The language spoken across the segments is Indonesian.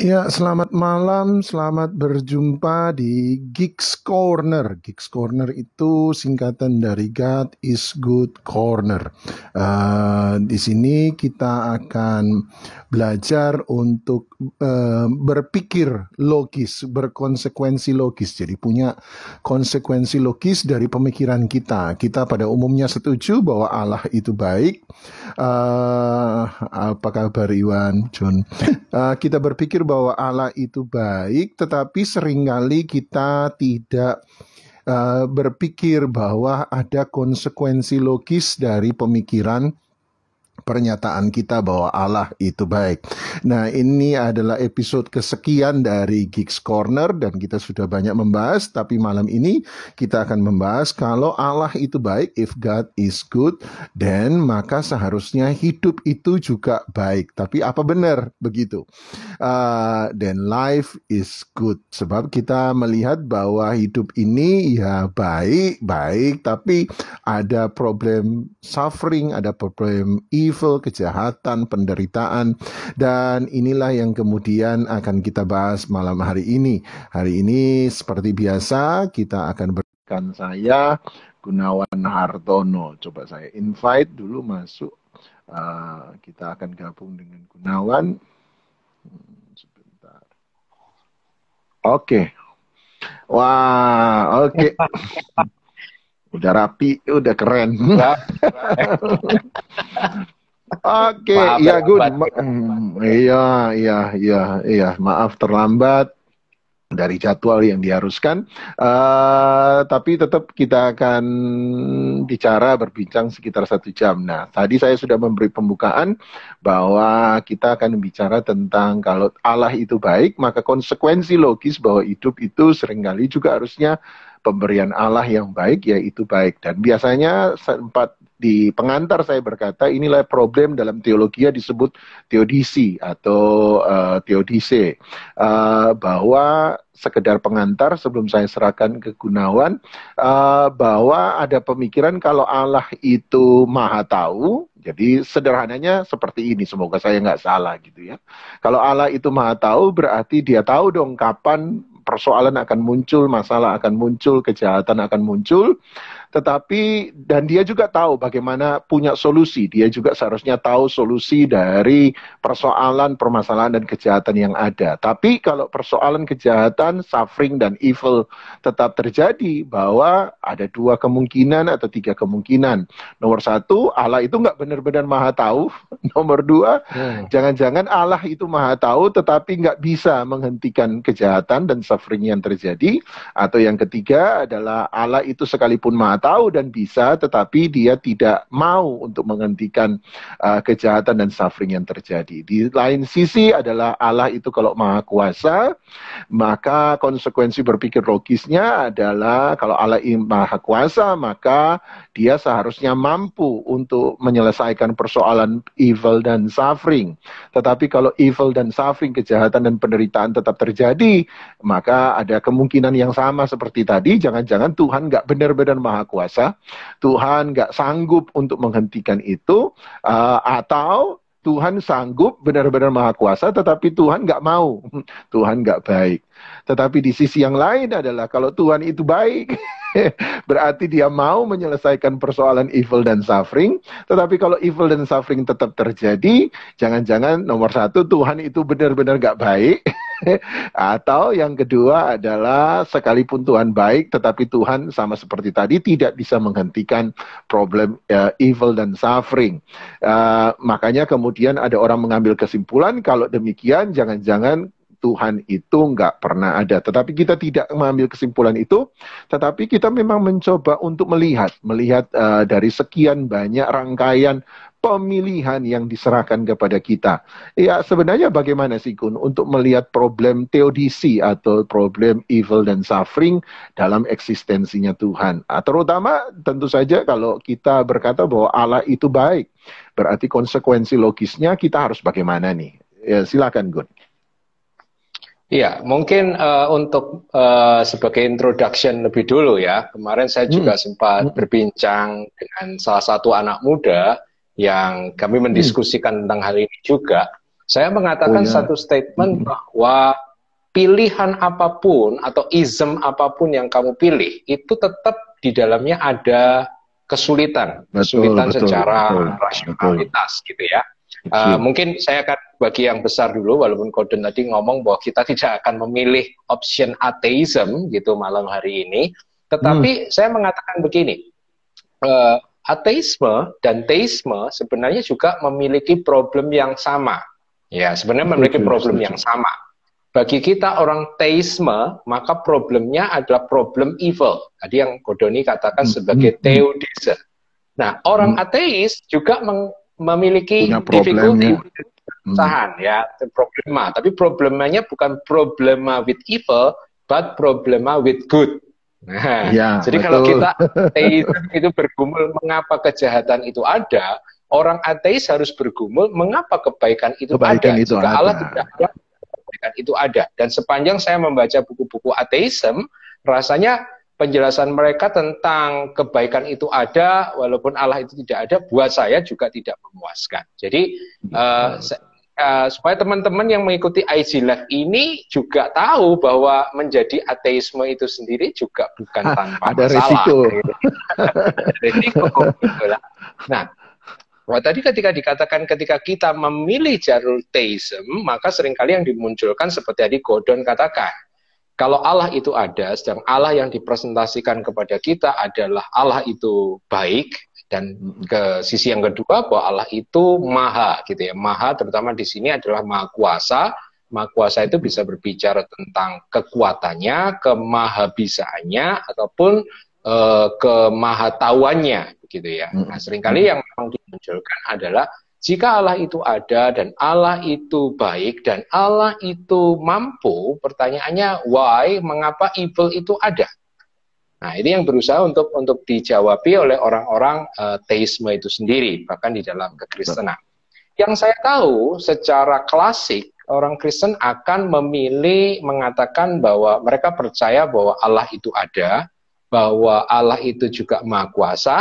Ya, selamat malam, selamat berjumpa di Geeks Corner. Geeks Corner itu singkatan dari God is Good Corner. Uh, di sini kita akan belajar untuk uh, berpikir logis, berkonsekuensi logis. Jadi punya konsekuensi logis dari pemikiran kita. Kita pada umumnya setuju bahwa Allah itu baik. Uh, apa kabar Iwan, John? Uh, kita berpikir bahwa Allah itu baik, tetapi seringkali kita tidak uh, berpikir bahwa ada konsekuensi logis dari pemikiran pernyataan kita bahwa Allah itu baik. Nah, ini adalah episode kesekian dari Geeks Corner dan kita sudah banyak membahas, tapi malam ini kita akan membahas kalau Allah itu baik, if God is good, dan maka seharusnya hidup itu juga baik. Tapi apa benar begitu? Uh, then life is good. Sebab kita melihat bahwa hidup ini ya baik, baik, tapi ada problem suffering, ada problem evil, evil, kejahatan, penderitaan. Dan inilah yang kemudian akan kita bahas malam hari ini. Hari ini seperti biasa kita akan berikan saya Gunawan Hartono. Coba saya invite dulu masuk. Uh, kita akan gabung dengan Gunawan. Hmm, oke. Okay. Wah, oke. Okay. udah rapi, udah keren. Oke, okay. iya good. Mm, iya, iya, iya, iya. Maaf terlambat dari jadwal yang diharuskan. Uh, tapi tetap kita akan bicara berbincang sekitar satu jam. Nah, tadi saya sudah memberi pembukaan bahwa kita akan bicara tentang kalau Allah itu baik, maka konsekuensi logis bahwa hidup itu seringkali juga harusnya pemberian Allah yang baik yaitu baik dan biasanya sempat di pengantar saya berkata inilah problem dalam teologi yang disebut teodisi atau uh, teodise uh, bahwa sekedar pengantar sebelum saya serahkan ke Gunawan uh, bahwa ada pemikiran kalau Allah itu maha tahu jadi sederhananya seperti ini semoga saya nggak salah gitu ya kalau Allah itu maha tahu berarti dia tahu dong kapan persoalan akan muncul, masalah akan muncul, kejahatan akan muncul. Tetapi dan dia juga tahu bagaimana punya solusi. Dia juga seharusnya tahu solusi dari persoalan, permasalahan dan kejahatan yang ada. Tapi kalau persoalan kejahatan, suffering dan evil tetap terjadi bahwa ada dua kemungkinan atau tiga kemungkinan. Nomor satu, Allah itu nggak benar-benar maha tahu. Nomor dua, hmm. jangan-jangan hmm. Allah itu maha tahu tetapi nggak bisa menghentikan kejahatan dan suffering yang terjadi. Atau yang ketiga adalah Allah itu sekalipun maha tahu dan bisa, tetapi dia tidak mau untuk menghentikan uh, kejahatan dan suffering yang terjadi. Di lain sisi adalah Allah itu kalau maha kuasa, maka konsekuensi berpikir logisnya adalah kalau Allah maha kuasa, maka dia seharusnya mampu untuk menyelesaikan persoalan evil dan suffering. Tetapi kalau evil dan suffering, kejahatan dan penderitaan tetap terjadi, maka ada kemungkinan yang sama seperti tadi, jangan-jangan Tuhan nggak benar-benar maha kuasa, Tuhan nggak sanggup untuk menghentikan itu, uh, atau Tuhan sanggup benar-benar maha kuasa, tetapi Tuhan nggak mau. Tuhan nggak baik. Tetapi di sisi yang lain adalah kalau Tuhan itu baik, berarti dia mau menyelesaikan persoalan evil dan suffering. Tetapi kalau evil dan suffering tetap terjadi, jangan-jangan nomor satu Tuhan itu benar-benar gak baik. Atau yang kedua adalah sekalipun Tuhan baik, tetapi Tuhan sama seperti tadi tidak bisa menghentikan problem uh, evil dan suffering. Uh, makanya kemudian ada orang mengambil kesimpulan kalau demikian jangan-jangan Tuhan itu nggak pernah ada. Tetapi kita tidak mengambil kesimpulan itu, tetapi kita memang mencoba untuk melihat, melihat uh, dari sekian banyak rangkaian pemilihan yang diserahkan kepada kita. Ya, sebenarnya bagaimana sih Kun untuk melihat problem teodisi atau problem evil dan suffering dalam eksistensinya Tuhan. Ah, terutama tentu saja kalau kita berkata bahwa Allah itu baik, berarti konsekuensi logisnya kita harus bagaimana nih? Ya, silakan Gun. Iya, mungkin uh, untuk uh, sebagai introduction lebih dulu ya. Kemarin saya hmm. juga sempat hmm. berbincang dengan salah satu anak muda yang kami hmm. mendiskusikan hmm. tentang hal ini juga. Saya mengatakan oh, ya. satu statement hmm. bahwa pilihan apapun atau ism apapun yang kamu pilih itu tetap di dalamnya ada kesulitan, kesulitan betul, secara betul, rasionalitas betul. gitu ya. Uh, Mungkin saya akan bagi yang besar dulu, walaupun Gordon tadi ngomong bahwa kita tidak akan memilih option ateism gitu malam hari ini. Tetapi hmm. saya mengatakan begini, uh, ateisme dan teisme sebenarnya juga memiliki problem yang sama. Ya, sebenarnya memiliki problem yang sama. Bagi kita orang teisme, maka problemnya adalah problem evil. Tadi yang Godoni katakan hmm, sebagai hmm, hmm. teodisme. Nah, orang ateis juga memiliki difficulty pecahan hmm. ya problema tapi problemanya bukan problema with evil but problema with good Nah, ya, jadi betul. kalau kita ateis itu bergumul mengapa kejahatan itu ada, orang ateis harus bergumul mengapa kebaikan itu kebaikan ada. Itu Jika ada. Allah tidak ada, kebaikan itu ada. Dan sepanjang saya membaca buku-buku ateisme, rasanya penjelasan mereka tentang kebaikan itu ada, walaupun Allah itu tidak ada, buat saya juga tidak memuaskan. Jadi uh, uh, supaya teman-teman yang mengikuti IG Live ini juga tahu bahwa menjadi ateisme itu sendiri juga bukan tanpa ada masalah. risiko. Nah, Wah, tadi ketika dikatakan ketika kita memilih jarul teism, maka seringkali yang dimunculkan seperti tadi Godon katakan, kalau Allah itu ada, sedang Allah yang dipresentasikan kepada kita adalah Allah itu baik, dan ke sisi yang kedua bahwa Allah itu maha gitu ya. Maha terutama di sini adalah maha kuasa, Maha Kuasa itu bisa berbicara tentang kekuatannya, kemahabisaannya, ataupun e, eh, kemahatauannya, gitu ya. Nah, seringkali yang memang dimunculkan adalah jika Allah itu ada dan Allah itu baik dan Allah itu mampu, pertanyaannya why, mengapa evil itu ada? Nah, ini yang berusaha untuk untuk dijawabi oleh orang-orang uh, teisme itu sendiri, bahkan di dalam kekristenan. Yang saya tahu secara klasik orang Kristen akan memilih mengatakan bahwa mereka percaya bahwa Allah itu ada, bahwa Allah itu juga maha kuasa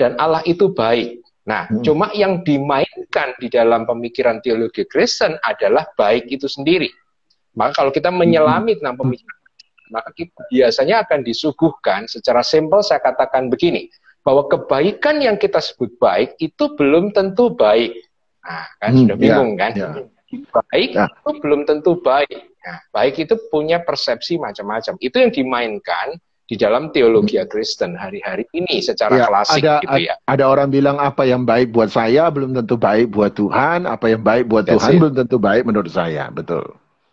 dan Allah itu baik. Nah, hmm. cuma yang dimainkan di dalam pemikiran teologi Kristen adalah baik itu sendiri. Maka kalau kita menyelami hmm. tentang pemikiran, maka kita biasanya akan disuguhkan secara simpel saya katakan begini, bahwa kebaikan yang kita sebut baik itu belum tentu baik. Nah, kan hmm, sudah ya, bingung ya, kan? Ya. Baik ya. itu belum tentu baik. Nah, baik itu punya persepsi macam-macam. Itu yang dimainkan di dalam teologi Kristen hari-hari ini secara ya, klasik ada, gitu ya. Ada orang bilang apa yang baik buat saya belum tentu baik buat Tuhan, apa yang baik buat That's Tuhan it. belum tentu baik menurut saya, betul.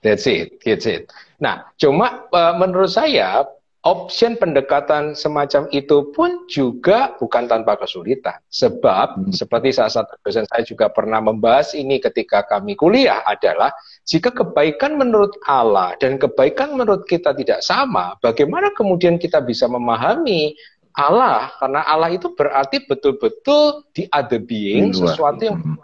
That's it, that's it. Nah, cuma uh, menurut saya option pendekatan semacam itu pun juga bukan tanpa kesulitan. Sebab hmm. seperti salah satu dosen saya juga pernah membahas ini ketika kami kuliah adalah jika kebaikan menurut Allah dan kebaikan menurut kita tidak sama, bagaimana kemudian kita bisa memahami Allah karena Allah itu berarti betul-betul di other being sesuatu yang hmm.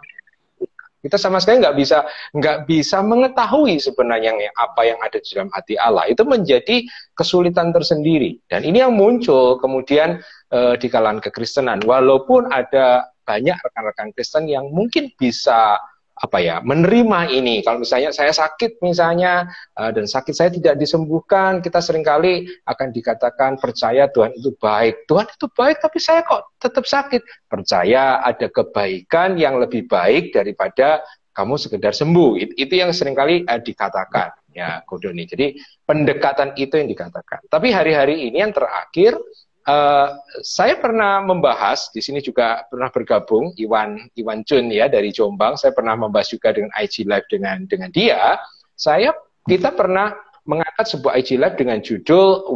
Kita sama sekali nggak bisa nggak bisa mengetahui sebenarnya apa yang ada di dalam hati Allah. Itu menjadi kesulitan tersendiri. Dan ini yang muncul kemudian e, di kalangan kekristenan. Walaupun ada banyak rekan-rekan Kristen yang mungkin bisa apa ya menerima ini kalau misalnya saya sakit misalnya eh, dan sakit saya tidak disembuhkan kita seringkali akan dikatakan percaya Tuhan itu baik Tuhan itu baik tapi saya kok tetap sakit percaya ada kebaikan yang lebih baik daripada kamu sekedar sembuh itu, yang seringkali eh, dikatakan ya Kodoni jadi pendekatan itu yang dikatakan tapi hari-hari ini yang terakhir Uh, saya pernah membahas di sini juga pernah bergabung Iwan Iwan Jun ya dari Jombang. Saya pernah membahas juga dengan IG Live dengan dengan dia. Saya kita pernah mengangkat sebuah IG Live dengan judul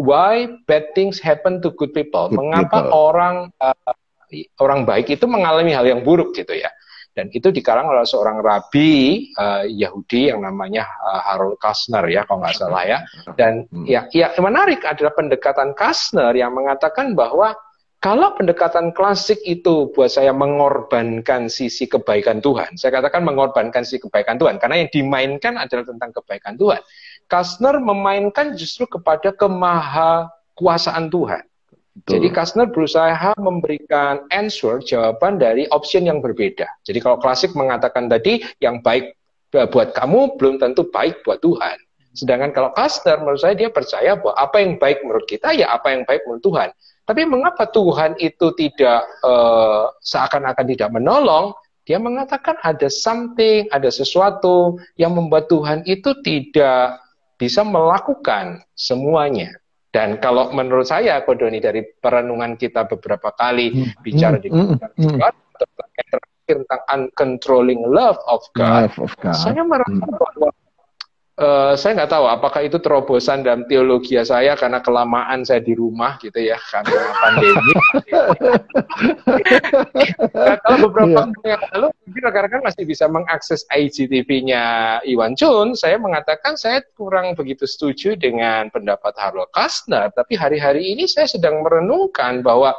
Why Bad Things Happen to Good People. Good Mengapa people. orang uh, orang baik itu mengalami hal yang buruk gitu ya. Dan itu dikarang oleh seorang rabi uh, Yahudi yang namanya uh, eh, Harold Kastner ya kalau nggak salah ya. Dan hmm. ya, ya menarik adalah pendekatan Kastner yang mengatakan bahwa kalau pendekatan klasik itu buat saya mengorbankan sisi kebaikan Tuhan, saya katakan mengorbankan sisi kebaikan Tuhan, karena yang dimainkan adalah tentang kebaikan Tuhan. Kastner memainkan justru kepada kemaha kuasaan Tuhan. Betul. Jadi Kastner berusaha memberikan answer jawaban dari option yang berbeda. Jadi kalau klasik mengatakan tadi yang baik buat kamu belum tentu baik buat Tuhan. Sedangkan kalau Kastner menurut saya dia percaya bahwa apa yang baik menurut kita ya apa yang baik menurut Tuhan. Tapi mengapa Tuhan itu tidak uh, seakan-akan tidak menolong? Dia mengatakan ada something, ada sesuatu yang membuat Tuhan itu tidak bisa melakukan semuanya. Dan kalau menurut saya, Kodoni, dari perenungan kita beberapa kali hmm. bicara di hmm. God, hmm. hmm. tentang terakhir tentang uncontrolling love of God, love of God. saya merasa hmm. bahwa Eh, saya nggak tahu apakah itu terobosan dalam teologi saya karena kelamaan saya di rumah gitu ya karena pandemi. kalau beberapa iya. tahun yang lalu mungkin rekan-rekan masih bisa mengakses IGTV-nya Iwan Chun, saya mengatakan saya kurang begitu setuju dengan pendapat Harold Kastner, tapi hari-hari ini saya sedang merenungkan bahwa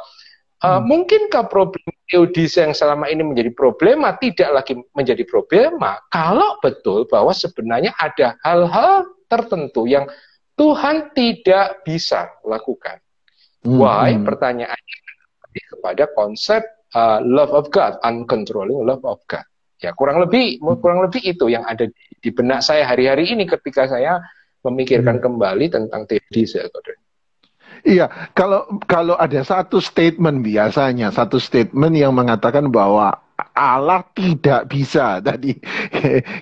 uh, hmm. mungkinkah problem Eudise yang selama ini menjadi problema tidak lagi menjadi problema kalau betul bahwa sebenarnya ada hal-hal tertentu yang Tuhan tidak bisa lakukan. Hmm. Why? Hmm. Pertanyaannya kepada konsep uh, love of God, uncontrolling love of God. Ya kurang lebih hmm. kurang lebih itu yang ada di, benak saya hari-hari ini ketika saya memikirkan hmm. kembali tentang teodise. Ya, Iya, kalau kalau ada satu statement biasanya, satu statement yang mengatakan bahwa Allah tidak bisa tadi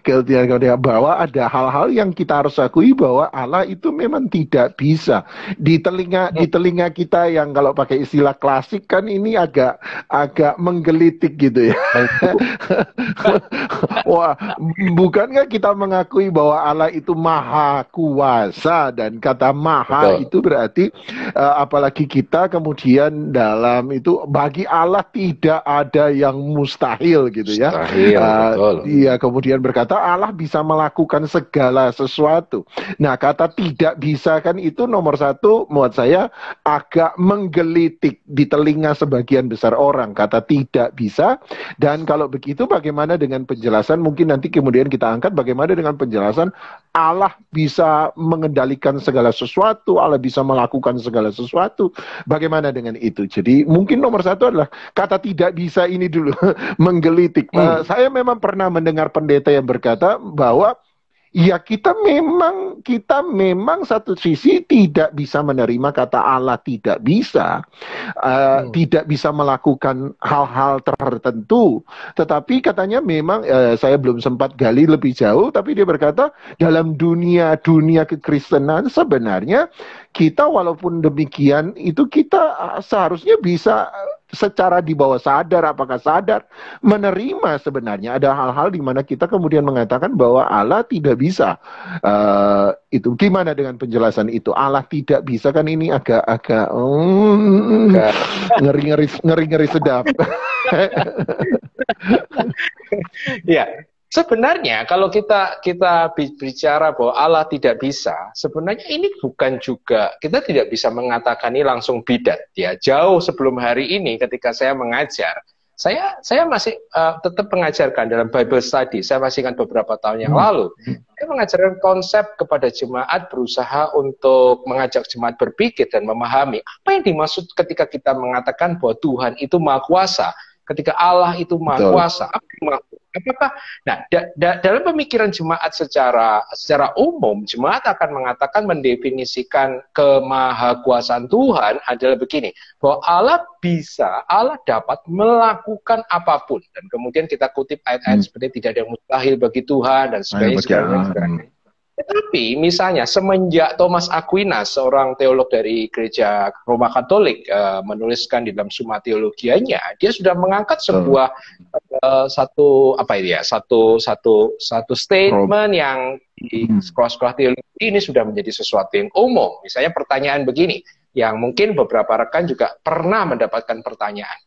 ketika bahwa ada hal-hal yang kita harus akui bahwa Allah itu memang tidak bisa di telinga di telinga kita yang kalau pakai istilah klasik kan ini agak agak menggelitik gitu ya wah bukankah kita mengakui bahwa Allah itu maha kuasa dan kata maha Betul. itu berarti eh, apalagi kita kemudian dalam itu bagi Allah tidak ada yang mustahil mustahil gitu ya. Mustahil, uh, betul. Iya, kemudian berkata Allah bisa melakukan segala sesuatu. Nah kata tidak bisa kan itu nomor satu buat saya agak menggelitik di telinga sebagian besar orang kata tidak bisa. Dan kalau begitu bagaimana dengan penjelasan mungkin nanti kemudian kita angkat bagaimana dengan penjelasan Allah bisa mengendalikan segala sesuatu, Allah bisa melakukan segala sesuatu. Bagaimana dengan itu? Jadi mungkin nomor satu adalah kata tidak bisa ini dulu menggelitik. Hmm. Eh, saya memang pernah mendengar pendeta yang berkata bahwa ya kita memang kita memang satu sisi tidak bisa menerima kata Allah tidak bisa uh, hmm. tidak bisa melakukan hal-hal tertentu tetapi katanya memang uh, saya belum sempat gali lebih jauh tapi dia berkata dalam dunia dunia kekristenan sebenarnya kita walaupun demikian itu kita eh, seharusnya bisa secara di bawah sadar apakah sadar menerima sebenarnya ada hal-hal di mana kita kemudian mengatakan bahwa Allah tidak bisa uh, itu gimana dengan penjelasan itu Allah tidak bisa kan ini agak-agak hmm, ngeri-ngeri ngeri-ngeri sedap ya Sebenarnya kalau kita kita bicara bahwa Allah tidak bisa, sebenarnya ini bukan juga kita tidak bisa mengatakan ini langsung bidat ya. Jauh sebelum hari ini ketika saya mengajar, saya saya masih uh, tetap mengajarkan dalam Bible study. Saya masih kan beberapa tahun yang hmm. lalu. Saya mengajarkan konsep kepada jemaat berusaha untuk mengajak jemaat berpikir dan memahami apa yang dimaksud ketika kita mengatakan bahwa Tuhan itu Maha Kuasa ketika Allah itu maha kuasa apakah nah da, da, dalam pemikiran jemaat secara secara umum jemaat akan mengatakan mendefinisikan kemahakuasaan Tuhan adalah begini bahwa Allah bisa Allah dapat melakukan apapun dan kemudian kita kutip ayat-ayat hmm. seperti tidak ada yang mustahil bagi Tuhan dan sebagainya. Tapi misalnya semenjak Thomas Aquinas, seorang teolog dari gereja Roma Katolik, eh, menuliskan di dalam Summa Teologianya, dia sudah mengangkat sebuah uh, satu apa ya, satu satu satu statement yang di hmm. sekolah-sekolah teologi ini sudah menjadi sesuatu yang umum. Misalnya pertanyaan begini, yang mungkin beberapa rekan juga pernah mendapatkan pertanyaan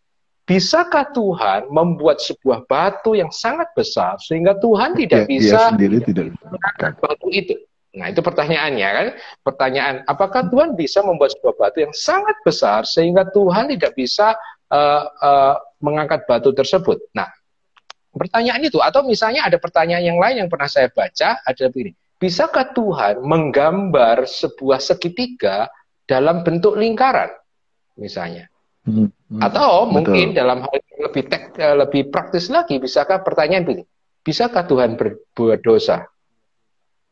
bisakah Tuhan membuat sebuah batu yang sangat besar sehingga Tuhan tidak bisa sendiri batu itu? Nah, itu pertanyaannya kan. Pertanyaan, apakah Tuhan bisa membuat sebuah batu yang sangat besar sehingga Tuhan tidak bisa uh, uh, mengangkat batu tersebut? Nah, pertanyaan itu atau misalnya ada pertanyaan yang lain yang pernah saya baca ada begini. Bisakah Tuhan menggambar sebuah segitiga dalam bentuk lingkaran? Misalnya. Hmm, hmm. atau Betul. mungkin dalam hal yang lebih tek, eh, lebih praktis lagi bisakah pertanyaan begini bisakah Tuhan berbuat dosa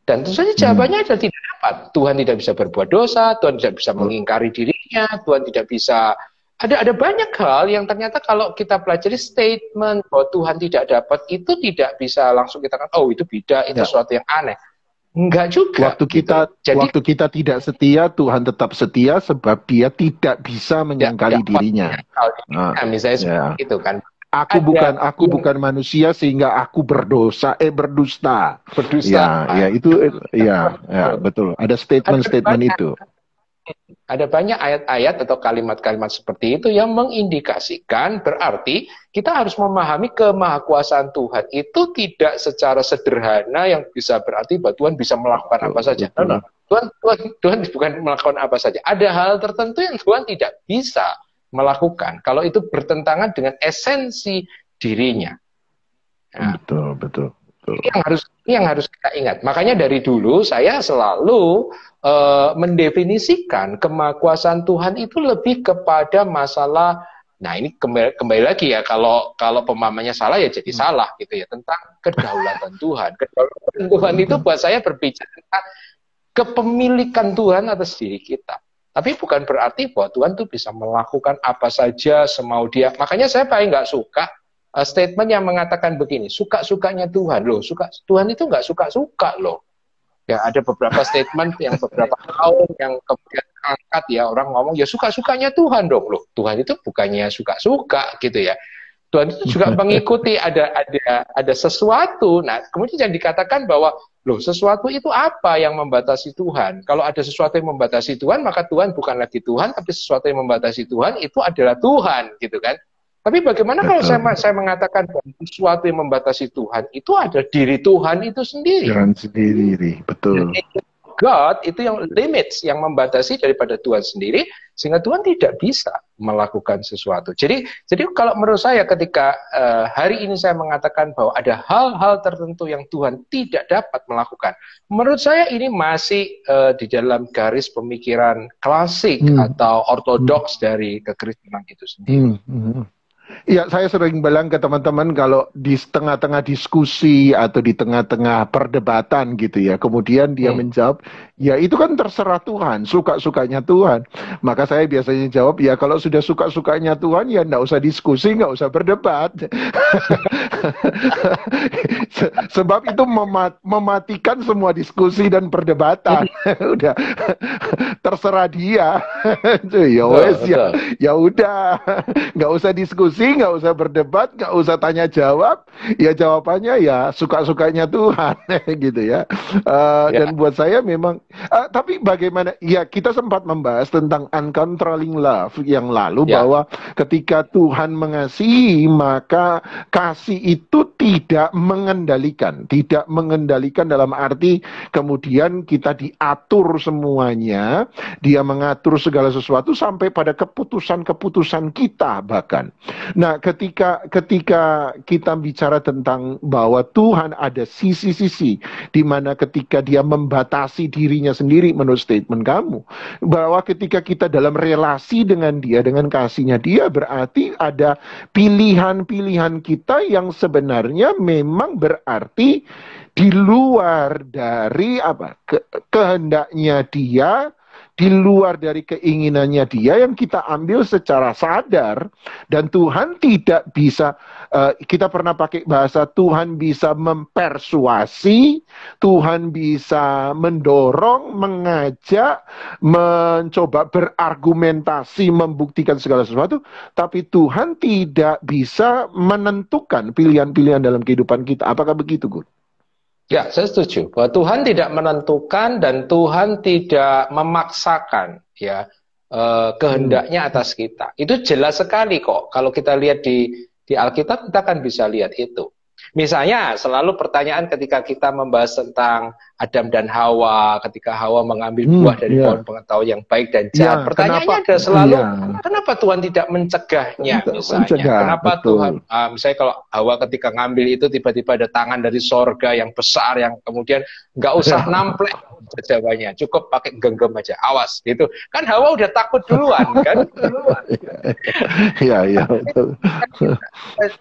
dan tentu saja jawabannya hmm. adalah tidak dapat Tuhan tidak bisa berbuat dosa Tuhan tidak bisa hmm. mengingkari dirinya Tuhan tidak bisa ada ada banyak hal yang ternyata kalau kita pelajari statement bahwa Tuhan tidak dapat itu tidak bisa langsung kita kan oh itu beda itu ya. sesuatu yang aneh Enggak juga. Waktu gitu. kita Jadi, waktu kita tidak setia, Tuhan tetap setia sebab Dia tidak bisa menyangkali ya, dirinya. Nah, misalnya ya. itu kan. Aku Ada, bukan aku ya. bukan manusia sehingga aku berdosa eh berdusta. Berdusta. Ya, ya itu ya, ya betul. Ada statement-statement statement itu. Ada banyak ayat-ayat atau kalimat-kalimat seperti itu yang mengindikasikan berarti kita harus memahami kemahakuasaan Tuhan itu tidak secara sederhana yang bisa berarti bahwa Tuhan bisa melakukan apa saja. Tuhan, Tuhan, Tuhan bukan melakukan apa saja. Ada hal tertentu yang Tuhan tidak bisa melakukan kalau itu bertentangan dengan esensi dirinya. Nah, betul, betul. Ini yang harus ini yang harus kita ingat. Makanya dari dulu saya selalu uh, mendefinisikan kemakuasaan Tuhan itu lebih kepada masalah Nah ini kembali, kembali lagi ya kalau kalau pemahamannya salah ya jadi hmm. salah gitu ya tentang kedaulatan Tuhan. Kedaulatan Tuhan itu hmm. buat saya berbicara tentang kepemilikan Tuhan atas diri kita. Tapi bukan berarti bahwa Tuhan tuh bisa melakukan apa saja semau dia. Makanya saya paling nggak suka uh, statement yang mengatakan begini, suka-sukanya Tuhan loh, suka Tuhan itu nggak suka-suka loh. Ya ada beberapa statement yang beberapa tahun yang kemudian angkat ya orang ngomong ya suka-sukanya Tuhan dong loh. Tuhan itu bukannya suka-suka gitu ya. Tuhan itu juga mengikuti ada ada ada sesuatu. Nah, kemudian yang dikatakan bahwa loh sesuatu itu apa yang membatasi Tuhan? Kalau ada sesuatu yang membatasi Tuhan, maka Tuhan bukan lagi Tuhan, tapi sesuatu yang membatasi Tuhan itu adalah Tuhan, gitu kan? Tapi bagaimana kalau saya saya mengatakan bahwa sesuatu yang membatasi Tuhan itu ada diri Tuhan itu sendiri. Tuhan sendiri, betul. God itu yang limits yang membatasi daripada Tuhan sendiri sehingga Tuhan tidak bisa melakukan sesuatu. Jadi jadi kalau menurut saya ketika uh, hari ini saya mengatakan bahwa ada hal-hal tertentu yang Tuhan tidak dapat melakukan, menurut saya ini masih uh, di dalam garis pemikiran klasik hmm. atau ortodoks hmm. dari kekristenan itu sendiri. Hmm. Hmm. Ya, saya sering bilang ke teman-teman kalau di tengah-tengah diskusi atau di tengah-tengah perdebatan gitu ya, kemudian dia hmm. menjawab, ya itu kan terserah Tuhan, suka-sukanya Tuhan. Maka saya biasanya jawab, ya kalau sudah suka-sukanya Tuhan, ya nggak usah diskusi, nggak usah berdebat. Sebab itu memat mematikan semua diskusi dan perdebatan. udah, terserah dia. ya wes, ya, ya udah, nggak usah diskusi, nggak usah berdebat, nggak usah tanya jawab. Ya jawabannya ya suka-sukanya Tuhan eh, gitu ya. Uh, ya. Dan buat saya memang. Uh, tapi bagaimana? Ya kita sempat membahas tentang uncontrolling love yang lalu ya. bahwa ketika Tuhan mengasihi maka kasih itu tidak mengendalikan, tidak mengendalikan dalam arti kemudian kita diatur semuanya, dia mengatur segala sesuatu sampai pada keputusan-keputusan kita bahkan. Nah, ketika ketika kita bicara tentang bahwa Tuhan ada sisi-sisi di mana ketika dia membatasi dirinya sendiri menurut statement kamu, bahwa ketika kita dalam relasi dengan dia dengan kasihnya dia berarti ada pilihan-pilihan kita yang sebenarnya memang berarti di luar dari apa ke, kehendaknya dia di luar dari keinginannya dia yang kita ambil secara sadar dan Tuhan tidak bisa uh, kita pernah pakai bahasa Tuhan bisa mempersuasi, Tuhan bisa mendorong, mengajak, mencoba berargumentasi, membuktikan segala sesuatu, tapi Tuhan tidak bisa menentukan pilihan-pilihan dalam kehidupan kita. Apakah begitu, Guru? Ya, saya setuju bahwa Tuhan tidak menentukan dan Tuhan tidak memaksakan ya eh, kehendaknya hmm. atas kita. Itu jelas sekali kok. Kalau kita lihat di di Alkitab kita akan bisa lihat itu. Misalnya selalu pertanyaan ketika kita membahas tentang Adam dan Hawa, ketika Hawa mengambil hmm, buah dari yeah. pohon pengetahuan yang baik dan iya, jahat. Yeah, Pertanyaannya kenapa, ada iya. selalu yeah. kenapa Tuhan tidak mencegahnya misalnya? Mencegah, kenapa betul. Tuhan uh, misalnya kalau Hawa ketika ngambil itu tiba-tiba ada tangan dari sorga yang besar yang kemudian nggak usah namplek jawabannya, cukup pakai genggam aja. Awas gitu. Kan Hawa udah takut duluan kan? Iya, iya. Eh, eh,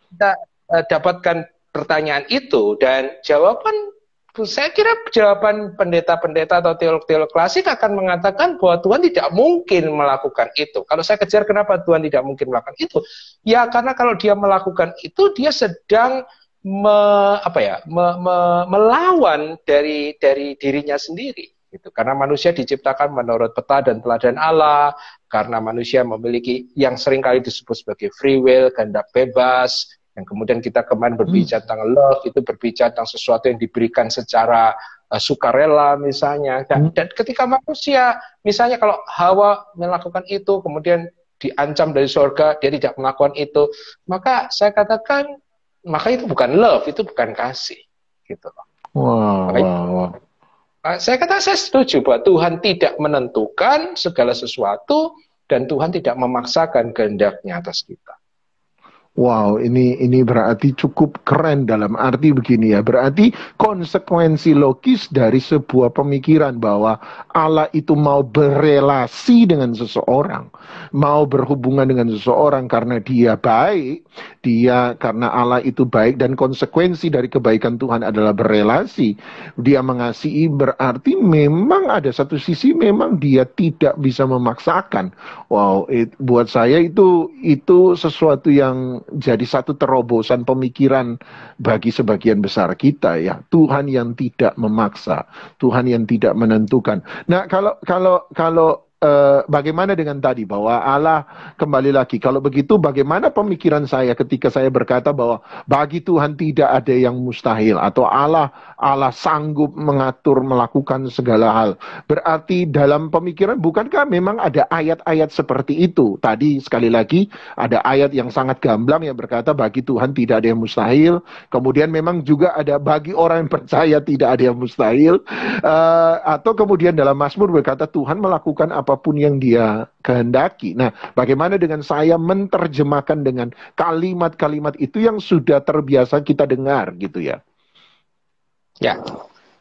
dapatkan pertanyaan itu dan jawaban saya kira jawaban pendeta-pendeta atau teolog-teolog klasik akan mengatakan bahwa Tuhan tidak mungkin melakukan itu. Kalau saya kejar kenapa Tuhan tidak mungkin melakukan itu? Ya karena kalau dia melakukan itu dia sedang me, apa ya me, me, melawan dari dari dirinya sendiri gitu karena manusia diciptakan menurut peta dan teladan Allah karena manusia memiliki yang seringkali disebut sebagai free will kehendak bebas yang kemudian kita kemarin berbicara hmm. tentang love itu berbicara tentang sesuatu yang diberikan secara uh, sukarela misalnya dan, hmm. dan ketika manusia misalnya kalau Hawa melakukan itu kemudian diancam dari surga dia tidak melakukan itu maka saya katakan maka itu bukan love itu bukan kasih gitu loh wow, Makanya, wow, wow. saya kata saya setuju bahwa Tuhan tidak menentukan segala sesuatu dan Tuhan tidak memaksakan kehendaknya atas kita Wow, ini ini berarti cukup keren dalam arti begini ya. Berarti konsekuensi logis dari sebuah pemikiran bahwa Allah itu mau berelasi dengan seseorang, mau berhubungan dengan seseorang karena dia baik, dia karena Allah itu baik dan konsekuensi dari kebaikan Tuhan adalah berelasi. Dia mengasihi berarti memang ada satu sisi memang dia tidak bisa memaksakan. Wow, it, buat saya itu itu sesuatu yang jadi satu terobosan pemikiran bagi sebagian besar kita ya. Tuhan yang tidak memaksa, Tuhan yang tidak menentukan. Nah, kalau kalau kalau Eh, bagaimana dengan tadi bahwa Allah kembali lagi kalau begitu bagaimana pemikiran saya ketika saya berkata bahwa bagi Tuhan tidak ada yang mustahil atau Allah Allah sanggup mengatur melakukan segala hal berarti dalam pemikiran bukankah memang ada ayat-ayat seperti itu tadi sekali lagi ada ayat yang sangat gamblang yang berkata bagi Tuhan tidak ada yang mustahil kemudian memang juga ada bagi orang yang percaya tidak ada yang mustahil uh, atau kemudian dalam Mazmur berkata Tuhan melakukan apa apapun yang dia kehendaki. Nah, bagaimana dengan saya menerjemahkan dengan kalimat-kalimat itu yang sudah terbiasa kita dengar gitu ya? Ya.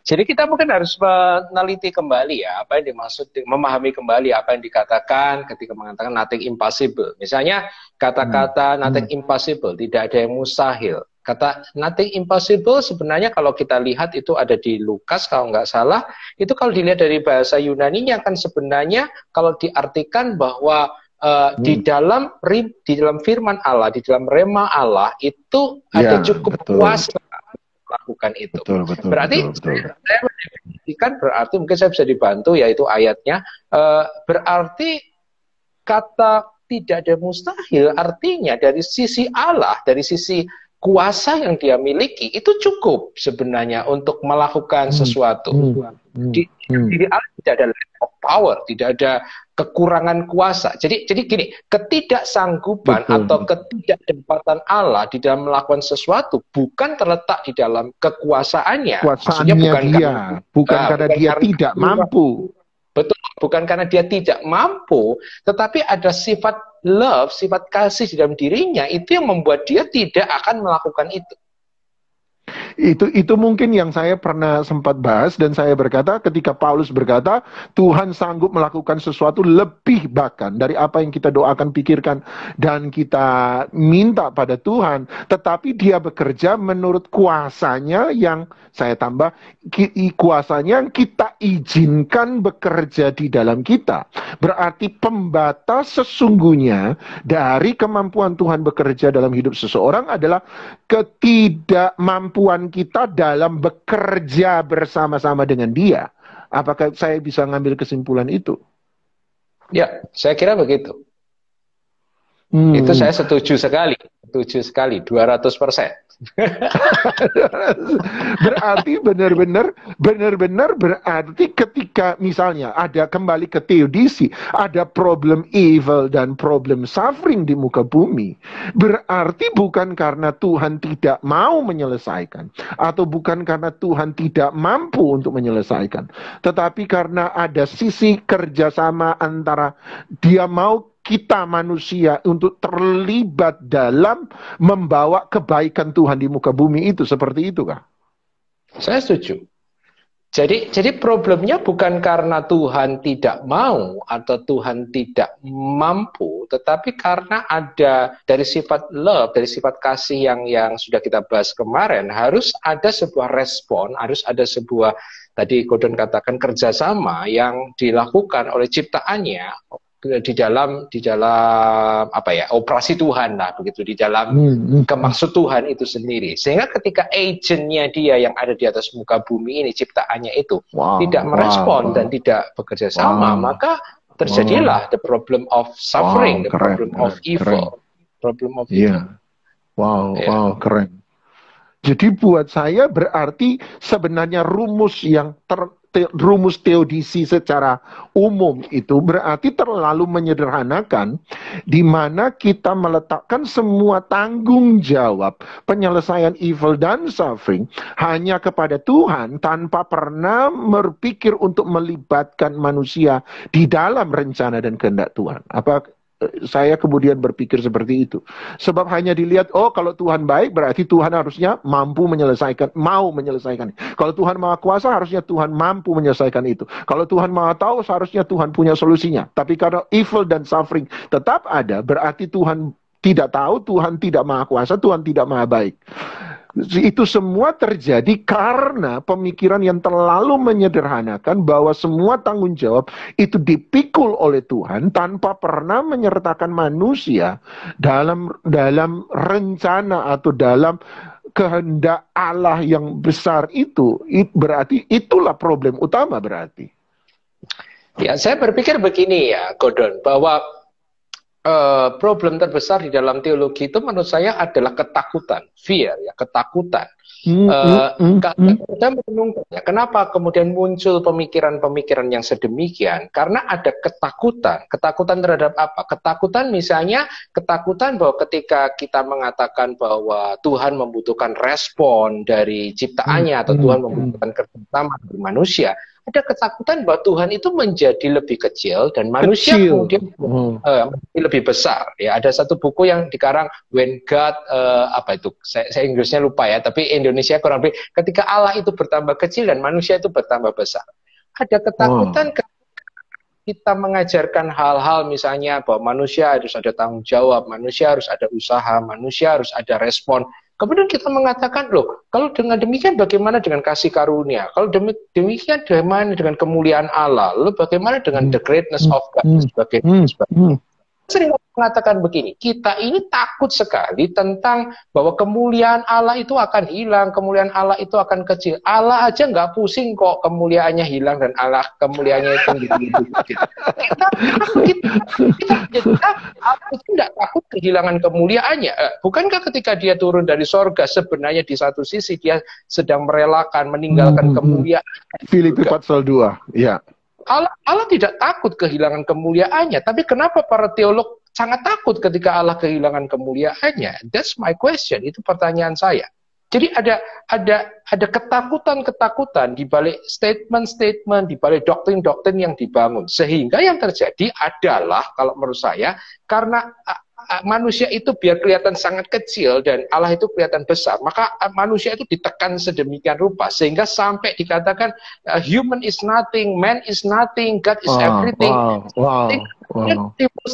Jadi kita mungkin harus meneliti kembali ya apa yang dimaksud memahami kembali apa yang dikatakan ketika mengatakan nothing impossible. Misalnya kata-kata hmm. nothing hmm. impossible, tidak ada yang mustahil. Kata nothing impossible sebenarnya kalau kita lihat itu ada di Lukas kalau nggak salah. Itu kalau dilihat dari bahasa Yunani nya kan sebenarnya kalau diartikan bahwa uh, hmm. di dalam di dalam firman Allah, di dalam rema Allah itu ya, ada cukup puas kuasa lakukan itu. Betul, betul, berarti betul, betul. saya mendefinisikan berarti mungkin saya bisa dibantu yaitu ayatnya uh, berarti kata tidak ada mustahil artinya dari sisi Allah, dari sisi kuasa yang dia miliki itu cukup sebenarnya untuk melakukan hmm. sesuatu. Hmm. Di, di hmm. Allah tidak ada lack of power, tidak ada kekurangan kuasa. Jadi jadi gini, ketidaksanggupan Betul. atau ketidakdapatan Allah di dalam melakukan sesuatu bukan terletak di dalam kekuasaannya. Kekuasaannya bukan dia, karena, bukan nah, karena bukan dia karena tidak mampu. Betul, bukan karena dia tidak mampu, tetapi ada sifat love, sifat kasih di dalam dirinya itu yang membuat dia tidak akan melakukan itu. Itu itu mungkin yang saya pernah sempat bahas dan saya berkata ketika Paulus berkata Tuhan sanggup melakukan sesuatu lebih bahkan dari apa yang kita doakan, pikirkan dan kita minta pada Tuhan, tetapi dia bekerja menurut kuasanya yang saya tambah kuasanya yang kita izinkan bekerja di dalam kita. Berarti pembatas sesungguhnya dari kemampuan Tuhan bekerja dalam hidup seseorang adalah ketidakmampuan kita dalam bekerja bersama-sama dengan dia. Apakah saya bisa ngambil kesimpulan itu? Ya, saya kira begitu. Hmm. Itu saya setuju sekali tujuh sekali, 200 persen. berarti benar-benar benar-benar berarti ketika misalnya ada kembali ke teodisi ada problem evil dan problem suffering di muka bumi berarti bukan karena Tuhan tidak mau menyelesaikan atau bukan karena Tuhan tidak mampu untuk menyelesaikan tetapi karena ada sisi kerjasama antara dia mau kita manusia untuk terlibat dalam membawa kebaikan Tuhan di muka bumi itu seperti itu kah? Saya setuju. Jadi jadi problemnya bukan karena Tuhan tidak mau atau Tuhan tidak mampu, tetapi karena ada dari sifat love, dari sifat kasih yang yang sudah kita bahas kemarin, harus ada sebuah respon, harus ada sebuah tadi Gordon katakan kerjasama yang dilakukan oleh ciptaannya Eh, di dalam di dalam apa ya operasi Tuhan lah begitu di dalam hmm, hmm. kemaksud Tuhan itu sendiri sehingga ketika agennya dia yang ada di atas muka bumi ini ciptaannya itu wow, tidak merespon wow. dan tidak bekerja sama wow. maka terjadilah wow. the problem of suffering wow, the keren, problem of evil keren. problem of iya. evil. yeah. wow yeah. wow keren jadi buat saya berarti sebenarnya rumus yang ter te, rumus teodisi secara umum itu berarti terlalu menyederhanakan di mana kita meletakkan semua tanggung jawab penyelesaian evil dan suffering hanya kepada Tuhan tanpa pernah berpikir untuk melibatkan manusia di dalam rencana dan kehendak Tuhan. Apa saya kemudian berpikir seperti itu. Sebab hanya dilihat, oh kalau Tuhan baik berarti Tuhan harusnya mampu menyelesaikan, mau menyelesaikan. Kalau Tuhan maha kuasa harusnya Tuhan mampu menyelesaikan itu. Kalau Tuhan maha tahu seharusnya Tuhan punya solusinya. Tapi karena evil dan suffering tetap ada, berarti Tuhan tidak tahu, Tuhan tidak maha kuasa, Tuhan tidak maha baik. Itu semua terjadi karena pemikiran yang terlalu menyederhanakan bahwa semua tanggung jawab itu dipikul oleh Tuhan tanpa pernah menyertakan manusia dalam dalam rencana atau dalam kehendak Allah yang besar itu, it, berarti itulah problem utama berarti. Ya, saya berpikir begini ya, Godon, bahwa Eh, problem terbesar di dalam teologi itu menurut saya adalah ketakutan, fear ya, ketakutan. Mm, uh, mm, mm, menunggu. Ya, kenapa kemudian muncul pemikiran-pemikiran yang sedemikian? Karena ada ketakutan. Ketakutan terhadap apa? Ketakutan misalnya ketakutan bahwa ketika kita mengatakan bahwa Tuhan membutuhkan respon dari ciptaannya atau hmm, hmm, Tuhan hmm. membutuhkan kerjasama dari manusia, ada ketakutan bahwa Tuhan itu menjadi lebih kecil dan manusia kecil. kemudian hmm. uh, lebih besar. Ya, ada satu buku yang dikarang When God uh, apa itu? Saya, saya Inggrisnya lupa ya, tapi Indonesia kurang lebih ketika Allah itu bertambah kecil dan manusia itu bertambah besar. Ada ketakutan hmm. kita mengajarkan hal-hal misalnya bahwa manusia harus ada tanggung jawab, manusia harus ada usaha, manusia harus ada respon Kemudian kita mengatakan, loh, kalau dengan demikian bagaimana dengan kasih karunia? Kalau demikian bagaimana dengan kemuliaan Allah? Lalu bagaimana dengan hmm. the greatness of God? Hmm. Sebagainya, sebagainya. Hmm sering mengatakan begini, kita ini takut sekali tentang bahwa kemuliaan Allah itu akan hilang, kemuliaan Allah itu akan kecil. Allah aja nggak pusing kok kemuliaannya hilang dan Allah kemuliaannya itu gitu Kita, kita, kita, takut kehilangan kemuliaannya. Eh, bukankah ketika dia turun dari sorga, sebenarnya di satu sisi dia sedang merelakan, meninggalkan hmm, hmm, hmm. kemuliaan. Filipi 4 2, ya. Allah, Allah tidak takut kehilangan kemuliaannya, tapi kenapa para teolog sangat takut ketika Allah kehilangan kemuliaannya? That's my question. Itu pertanyaan saya. Jadi ada ada ada ketakutan-ketakutan di balik statement-statement, di balik doktrin-doktrin yang dibangun. Sehingga yang terjadi adalah kalau menurut saya karena Ah, manusia itu biar kelihatan sangat kecil dan Allah itu kelihatan besar, maka ah, manusia itu ditekan sedemikian rupa sehingga sampai dikatakan ah, human is nothing, man is nothing, God is wow, everything. Wow, wow, wow.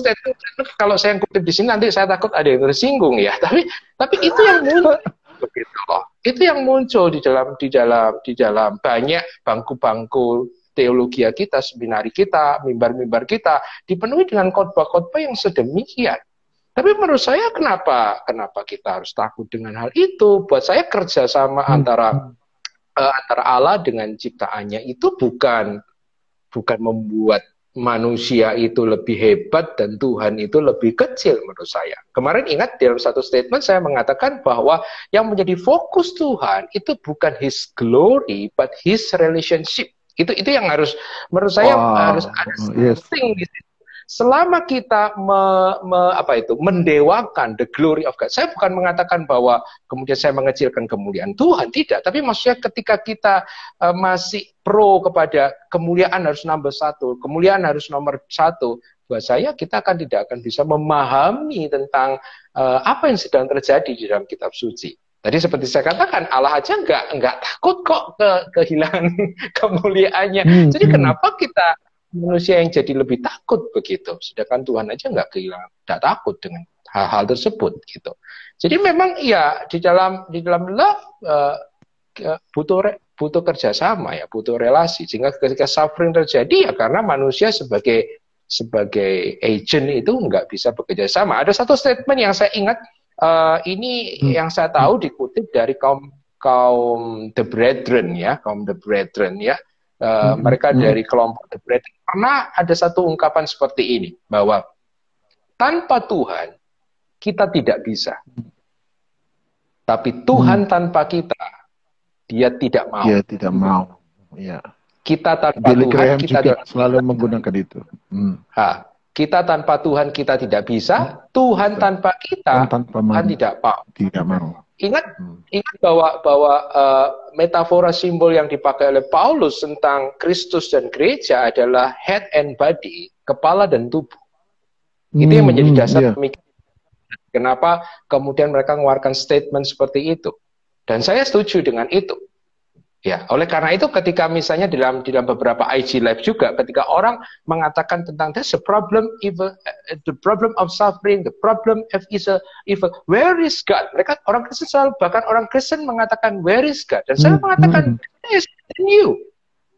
kalau saya kutip di sini nanti saya takut ada yang tersinggung ya, tapi tapi itu yang muncul begitu loh. Itu yang muncul di dalam di dalam di dalam banyak bangku-bangku teologi kita, seminari kita, mimbar-mimbar kita dipenuhi dengan khotbah-khotbah yang sedemikian. Tapi menurut saya kenapa kenapa kita harus takut dengan hal itu? Buat saya kerjasama hmm. antara uh, antara Allah dengan ciptaannya itu bukan bukan membuat manusia itu lebih hebat dan Tuhan itu lebih kecil menurut saya. Kemarin ingat dalam satu statement saya mengatakan bahwa yang menjadi fokus Tuhan itu bukan His glory but His relationship. Itu itu yang harus menurut saya wow. harus ada something yes. di situ selama kita me, me, apa itu mendewakan the glory of God. Saya bukan mengatakan bahwa kemudian saya mengecilkan kemuliaan Tuhan tidak, tapi maksudnya ketika kita uh, masih pro kepada kemuliaan harus nomor satu, kemuliaan harus nomor satu, buat saya kita akan tidak akan bisa memahami tentang uh, apa yang sedang terjadi di dalam kitab suci. Tadi seperti saya katakan, Allah aja nggak nggak takut kok ke, kehilangan kemuliaannya. Hmm, Jadi hmm. kenapa kita manusia yang jadi lebih takut begitu. Sedangkan Tuhan aja nggak kehilangan, tidak takut dengan hal-hal tersebut gitu. Jadi memang ya di dalam di dalam love uh, butuh re, butuh kerjasama ya, butuh relasi. Sehingga ketika suffering terjadi ya karena manusia sebagai sebagai agent itu nggak bisa bekerja sama. Ada satu statement yang saya ingat uh, ini hmm. yang saya tahu dikutip dari kaum kaum the brethren ya, kaum the brethren ya Uh, hmm. Mereka dari kelompok The Breton. Karena ada satu ungkapan seperti ini, bahwa tanpa Tuhan, kita tidak bisa. Tapi Tuhan hmm. tanpa kita, dia tidak mau. Dia tidak mau. Ya. Kita tanpa Billy Tuhan, Graham kita juga tidak selalu kita. menggunakan itu. Hmm. Ha, kita tanpa Tuhan kita tidak bisa, Tuhan tanpa kita Tuhan, tanpa Tuhan tidak mau. Tidak mau. Ingat, hmm. ingat bahwa bahwa uh, metafora simbol yang dipakai oleh Paulus tentang Kristus dan gereja adalah head and body, kepala dan tubuh. Itu yang hmm, menjadi hmm, dasar yeah. pemikiran. Kenapa kemudian mereka mengeluarkan statement seperti itu? Dan saya setuju dengan itu. Ya, oleh karena itu ketika misalnya dalam dalam beberapa IG live juga ketika orang mengatakan tentang there's a problem evil, eh, the problem of suffering, the problem of evil, evil. Where is God? Mereka orang Kristen selalu bahkan orang Kristen mengatakan where is God? Dan saya hmm, mengatakan hmm. is in you.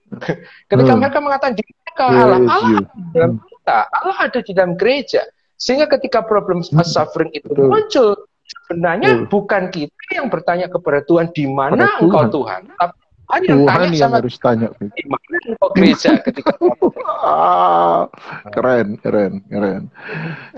ketika hmm. mereka mengatakan di mana Allah, Allah ada di dalam hmm. kita, Allah ada di dalam gereja. Sehingga ketika problem of hmm. suffering itu muncul, sebenarnya bukan kita yang bertanya kepada Tuhan di mana Engkau Tuhan, tapi Tuhan yang, Tuhan yang sama harus tanya. Gimana gereja ketika ah, keren, keren, keren.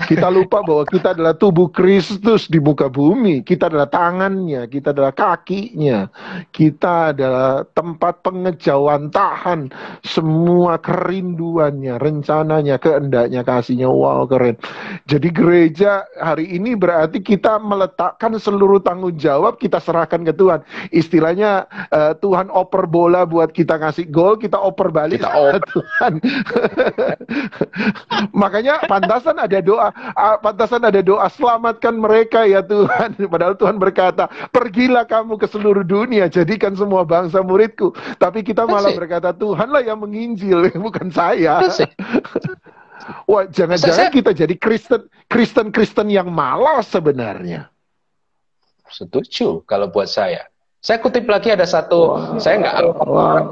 Kita lupa bahwa kita adalah tubuh Kristus di muka bumi. Kita adalah tangannya, kita adalah kakinya, kita adalah tempat pengejauhan tahan semua kerinduannya, rencananya, kehendaknya, kasihnya. Wow, keren. Jadi gereja hari ini berarti kita meletakkan seluruh tanggung jawab kita serahkan ke Tuhan. Istilahnya uh, Tuhan oper bola buat kita ngasih gol, kita oper balik kita oper. Tuhan. Makanya pantasan ada doa, pantasan ada doa selamatkan mereka ya Tuhan. Padahal Tuhan berkata, "Pergilah kamu ke seluruh dunia, jadikan semua bangsa muridku." Tapi kita malah berkata, "Tuhanlah yang menginjil, bukan saya." Wah, jangan-jangan kita jadi Kristen Kristen Kristen yang malas sebenarnya. Setuju kalau buat saya saya kutip lagi ada satu, wow. saya nggak wow.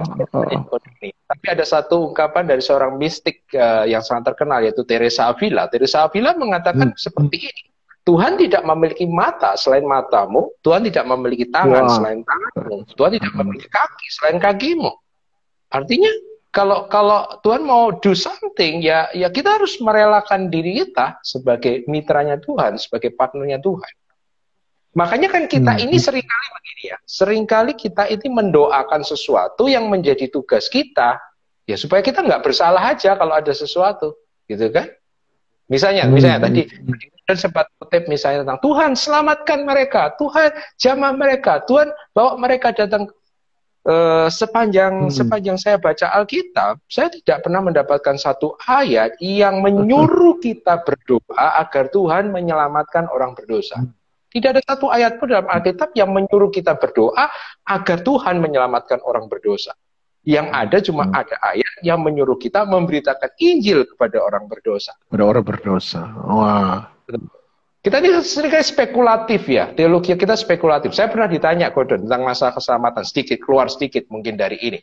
tapi ada satu ungkapan dari seorang mistik uh, yang sangat terkenal yaitu Teresa Avila. Teresa Avila mengatakan hmm. seperti ini. Tuhan tidak memiliki mata selain matamu, Tuhan tidak memiliki tangan wow. selain tanganmu, Tuhan tidak hmm. memiliki kaki selain kakimu. Artinya kalau kalau Tuhan mau do something ya ya kita harus merelakan diri kita sebagai mitranya Tuhan, sebagai partnernya Tuhan. Makanya kan kita hmm. ini hmm. seringkali begini ya, seringkali kita ini mendoakan sesuatu yang menjadi tugas kita, ya supaya kita nggak bersalah aja kalau ada sesuatu, gitu kan? Misalnya, hmm. misalnya hmm. tadi dan sempat kutip misalnya tentang Tuhan selamatkan mereka, Tuhan jamah mereka, Tuhan bawa mereka datang Uh, sepanjang hmm. sepanjang saya baca Alkitab, saya tidak pernah mendapatkan satu ayat yang hmm. menyuruh kita berdoa agar Tuhan menyelamatkan orang berdosa. Hmm. Tidak ada satu ayat pun dalam Alkitab yang menyuruh kita berdoa agar Tuhan menyelamatkan orang berdosa. Yang ada cuma hmm. ada ayat yang menyuruh kita memberitakan Injil kepada orang berdosa. Kepada orang berdosa. Wah. Kita ini seringkali spekulatif ya, teologi kita spekulatif. Saya pernah ditanya Gordon tentang masalah keselamatan, sedikit keluar sedikit mungkin dari ini.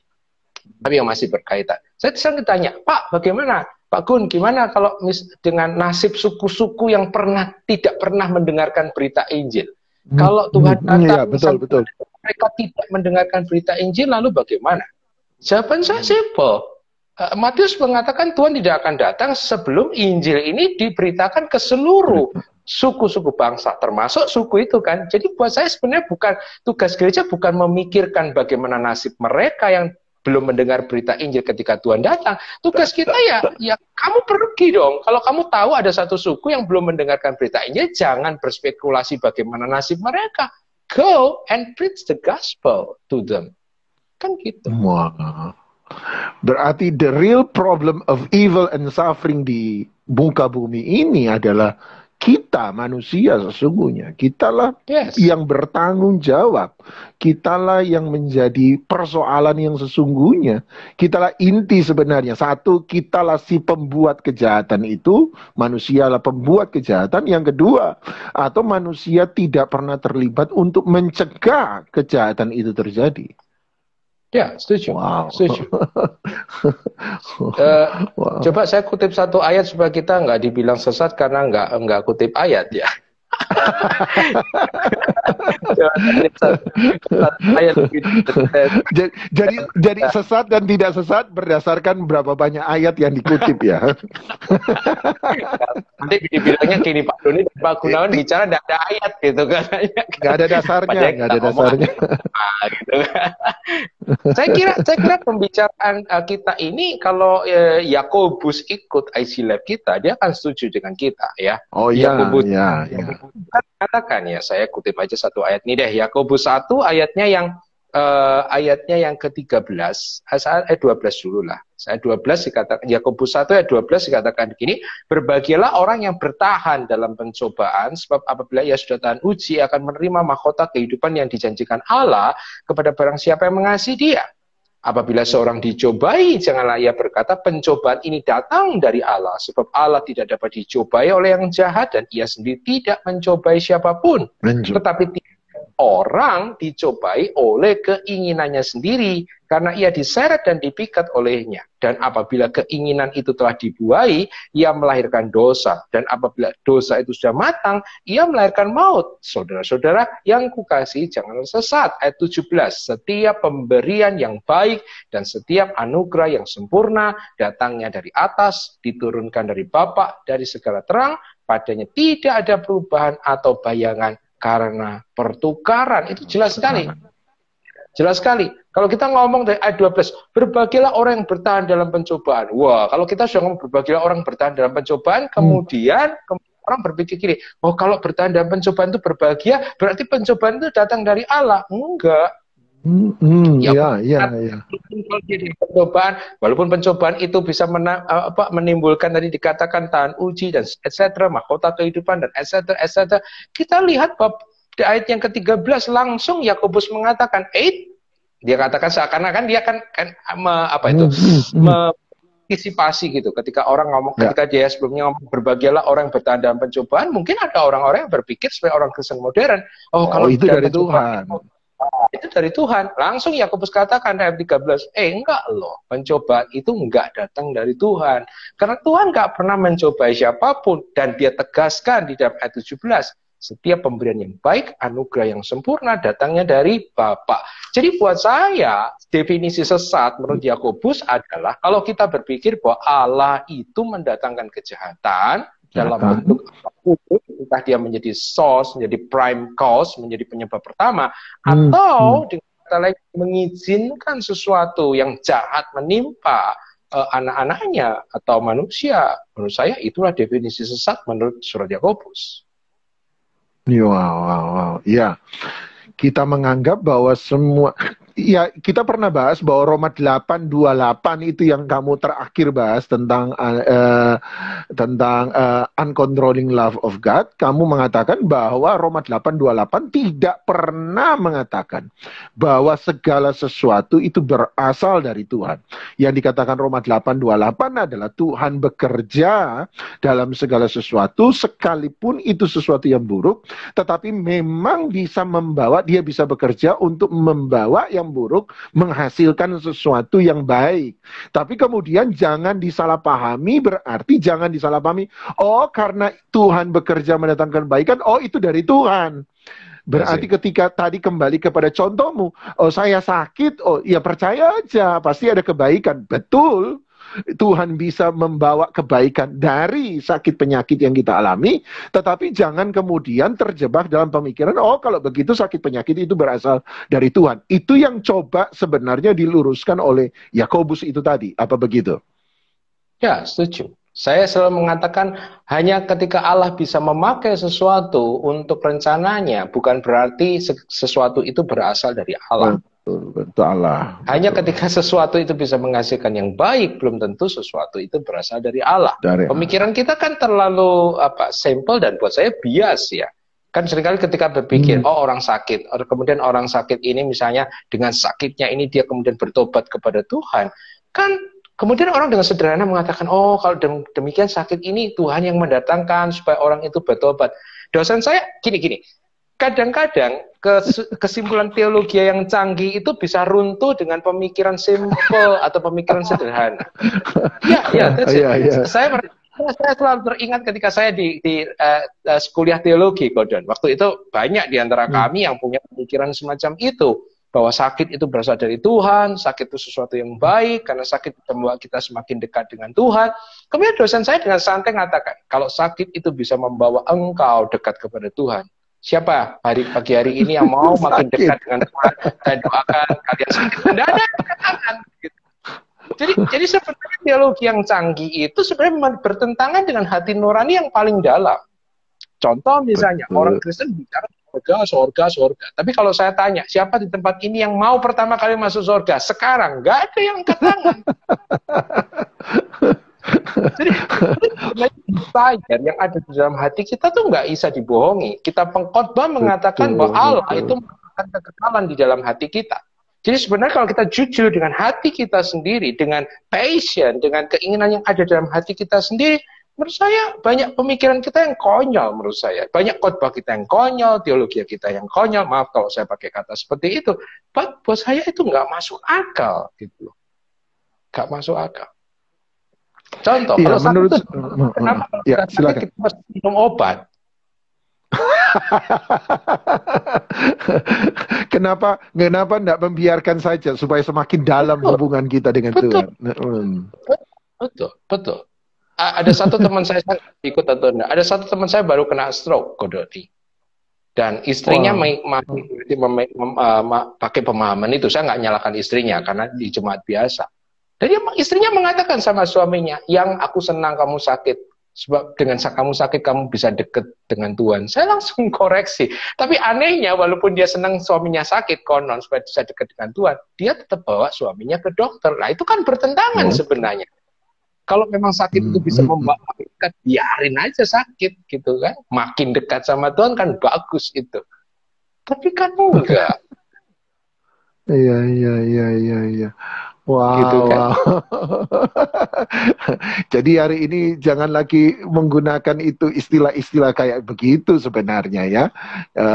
Tapi yang masih berkaitan. Saya sering ditanya, Pak, bagaimana Pak Gun, gimana kalau mis dengan nasib suku-suku yang pernah tidak pernah mendengarkan berita Injil? Hmm, kalau Tuhan hmm, kata iya, ya, betul, betul. mereka tidak mendengarkan berita Injil, lalu bagaimana? Jawaban saya hmm. simple. Eh, Matius mengatakan Tuhan tidak akan datang sebelum Injil ini diberitakan ke seluruh suku-suku bangsa, termasuk suku itu kan. Jadi buat saya sebenarnya bukan tugas gereja bukan memikirkan bagaimana nasib mereka yang belum mendengar berita Injil ketika Tuhan datang. Tugas kita ya, ya kamu pergi dong. Kalau kamu tahu ada satu suku yang belum mendengarkan berita Injil, jangan berspekulasi bagaimana nasib mereka. Go and preach the gospel to them. Kan gitu. Wow. Berarti the real problem of evil and suffering di muka bumi ini adalah kita manusia sesungguhnya kitalah yes. yang bertanggung jawab kitalah yang menjadi persoalan yang sesungguhnya kitalah inti sebenarnya satu kitalah si pembuat kejahatan itu manusialah pembuat kejahatan yang kedua atau manusia tidak pernah terlibat untuk mencegah kejahatan itu terjadi Ya, setuju. Wow. Setuju. uh, eh, wow. Coba saya kutip satu ayat supaya kita nggak dibilang sesat karena nggak nggak kutip ayat ya. jadi, jadi sesat dan tidak sesat berdasarkan berapa banyak ayat yang dikutip ya. Nanti dibilangnya kini Pak Doni dan Pak Gunawan bicara tidak ada ayat gitu kan? Gak ada dasarnya, gak ada dasarnya. Gitu kan saya kira saya kira pembicaraan eh, kita ini kalau uh, Yakobus ikut IC Lab kita, dia akan setuju dengan kita ya. Oh iya. Yakobus ya, ya. katakan ya, saya kutip aja satu ayat nih deh. Yakobus satu ayatnya yang uh, ayatnya yang ke-13, ayat 12 dulu lah. Ayat 12 dikatakan, Yakobus 1 ayat 12 dikatakan begini, Berbagilah orang yang bertahan dalam pencobaan, sebab apabila ia sudah tahan uji, akan menerima mahkota kehidupan yang dijanjikan Allah kepada barang siapa yang mengasihi dia. Apabila seorang dicobai, janganlah ia berkata, pencobaan ini datang dari Allah, sebab Allah tidak dapat dicobai oleh yang jahat, dan ia sendiri tidak mencobai siapapun. Menjub. Tetapi orang dicobai oleh keinginannya sendiri karena ia diseret dan dipikat olehnya. Dan apabila keinginan itu telah dibuai, ia melahirkan dosa. Dan apabila dosa itu sudah matang, ia melahirkan maut. Saudara-saudara yang kukasih, jangan sesat. Ayat 17, setiap pemberian yang baik dan setiap anugerah yang sempurna datangnya dari atas, diturunkan dari Bapa, dari segala terang, padanya tidak ada perubahan atau bayangan karena pertukaran itu jelas sekali. Jelas sekali. Kalau kita ngomong dari ayat 12, berbagilah orang yang bertahan dalam pencobaan. Wah, kalau kita sudah ngomong berbagilah orang bertahan dalam pencobaan, hmm. kemudian hmm. orang berpikir kiri, oh kalau bertahan dalam pencobaan itu berbahagia, berarti pencobaan itu datang dari Allah. Enggak. Hmm, hmm, ya, ya, ya. Walaupun ya. pencobaan, walaupun pencobaan itu bisa mena, apa, menimbulkan tadi dikatakan tahan uji dan etc. mahkota kehidupan dan etc. etc. Kita lihat bab di ayat yang ke-13 langsung Yakobus mengatakan, eight Dia katakan seakan-akan dia akan, kan, me, apa itu? Hmm, hmm, mengantisipasi gitu. Ketika orang ngomong, ya. ketika dia sebelumnya ngomong berbagilah orang yang bertahan dalam pencobaan, mungkin ada orang-orang yang berpikir sebagai orang Kristen modern, "Oh, oh kalau itu dari Tuhan Tuhan." itu dari Tuhan. Langsung Yakobus katakan ayat 13, eh enggak loh, mencoba itu enggak datang dari Tuhan. Karena Tuhan enggak pernah mencoba siapapun dan dia tegaskan di dalam ayat 17, setiap pemberian yang baik, anugerah yang sempurna datangnya dari Bapa. Jadi buat saya, definisi sesat menurut Yakobus adalah kalau kita berpikir bahwa Allah itu mendatangkan kejahatan dalam bentuk apa publik, entah dia menjadi source, menjadi prime cause, menjadi penyebab pertama, hmm. atau hmm. dengan kata lain mengizinkan sesuatu yang jahat menimpa uh, anak-anaknya atau manusia, menurut saya itulah definisi sesat menurut surat Yakobus. Iya, wow, wow, wow. Ya, kita menganggap bahwa semua Ya, kita pernah bahas bahwa Roma 828 itu yang kamu terakhir bahas tentang uh, tentang uh, uncontrolling love of God. Kamu mengatakan bahwa Roma 828 tidak pernah mengatakan bahwa segala sesuatu itu berasal dari Tuhan. Yang dikatakan Roma 828 adalah Tuhan bekerja dalam segala sesuatu sekalipun itu sesuatu yang buruk, tetapi memang bisa membawa dia bisa bekerja untuk membawa yang yang buruk menghasilkan sesuatu yang baik. Tapi kemudian jangan disalahpahami berarti jangan disalahpahami, oh karena Tuhan bekerja mendatangkan kebaikan, oh itu dari Tuhan. Berarti iya ketika tadi kembali kepada contohmu, oh saya sakit, oh ya percaya aja, pasti ada kebaikan. Betul. Tuhan bisa membawa kebaikan dari sakit penyakit yang kita alami, tetapi jangan kemudian terjebak dalam pemikiran, oh kalau begitu sakit penyakit itu berasal dari Tuhan. Itu yang coba sebenarnya diluruskan oleh Yakobus itu tadi, apa begitu? Ya, setuju. Saya selalu mengatakan hanya ketika Allah bisa memakai sesuatu untuk rencananya, bukan berarti sesuatu itu berasal dari Allah. Hmm. Tentu Allah. Hanya ketika sesuatu itu bisa menghasilkan yang baik, belum tentu sesuatu itu berasal dari Allah. Dari Pemikiran Allah. kita kan terlalu apa sampel dan buat saya bias ya. Kan seringkali ketika berpikir, hmm. oh orang sakit, kemudian orang sakit ini misalnya dengan sakitnya ini dia kemudian bertobat kepada Tuhan. Kan kemudian orang dengan sederhana mengatakan, oh kalau demikian sakit ini Tuhan yang mendatangkan supaya orang itu bertobat. Dosen saya gini-gini, kadang-kadang kesimpulan teologi yang canggih itu bisa runtuh dengan pemikiran simpel atau pemikiran sederhana. ya, ya, ya, Saya saya selalu teringat ketika saya di, di uh, teologi, Gordon. Waktu itu banyak di antara hmm. kami yang punya pemikiran semacam itu bahwa sakit itu berasal dari Tuhan, sakit itu sesuatu yang baik, karena sakit bisa membuat kita semakin dekat dengan Tuhan. Kemudian dosen saya dengan santai mengatakan, kalau sakit itu bisa membawa engkau dekat kepada Tuhan, Siapa hari pagi hari ini yang mau sakit. makin dekat dengan Tuhan? Saya doakan kalian sakit ada tangan. Gitu. Jadi jadi sebenarnya teologi yang canggih itu sebenarnya bertentangan dengan hati nurani yang paling dalam. Contoh misalnya Betul. orang Kristen bicara surga, surga, surga. Tapi kalau saya tanya, siapa di tempat ini yang mau pertama kali masuk surga? Sekarang nggak ada yang angkat tangan. Jadi desire yang ada di dalam hati kita tuh nggak bisa dibohongi. Kita pengkhotbah mengatakan betul, bahwa Allah betul. itu mengatakan kekekalan di dalam hati kita. Jadi sebenarnya kalau kita jujur dengan hati kita sendiri, dengan passion, dengan keinginan yang ada dalam hati kita sendiri, menurut saya banyak pemikiran kita yang konyol menurut saya. Banyak khotbah kita yang konyol, teologi kita yang konyol. Maaf kalau saya pakai kata seperti itu. But buat saya itu nggak masuk akal gitu loh. Nggak masuk akal. Contoh, ya, kalau menurut, sakit, uh, mm, mm, mm. kenapa kalau ya, sakit kita harus minum obat? kenapa kenapa tidak membiarkan saja supaya semakin dalam betul. hubungan kita dengan betul. Tuhan? Hmm. Betul, betul. Ada satu teman saya ikut atau enggak? Ada satu teman saya baru kena stroke, Kodoti. Dan istrinya wow. Eh, pakai pemahaman itu. Saya nggak nyalakan istrinya karena di jemaat biasa jadi istrinya mengatakan sama suaminya, yang aku senang kamu sakit. Sebab dengan kamu sakit, kamu bisa deket dengan Tuhan. Saya langsung koreksi. Tapi anehnya, walaupun dia senang suaminya sakit, konon supaya bisa deket dengan Tuhan, dia tetap bawa suaminya ke dokter. Nah, itu kan bertentangan hmm. sebenarnya. Kalau memang sakit itu hmm, bisa hmm, hmm. membawa dekat, biarin aja sakit gitu kan. Makin dekat sama Tuhan kan bagus itu. Tapi kan enggak. Iya, iya, iya, iya, iya. Gitu wow. Gitu kan? wow. Jadi hari ini jangan lagi menggunakan itu istilah-istilah kayak begitu sebenarnya ya. E,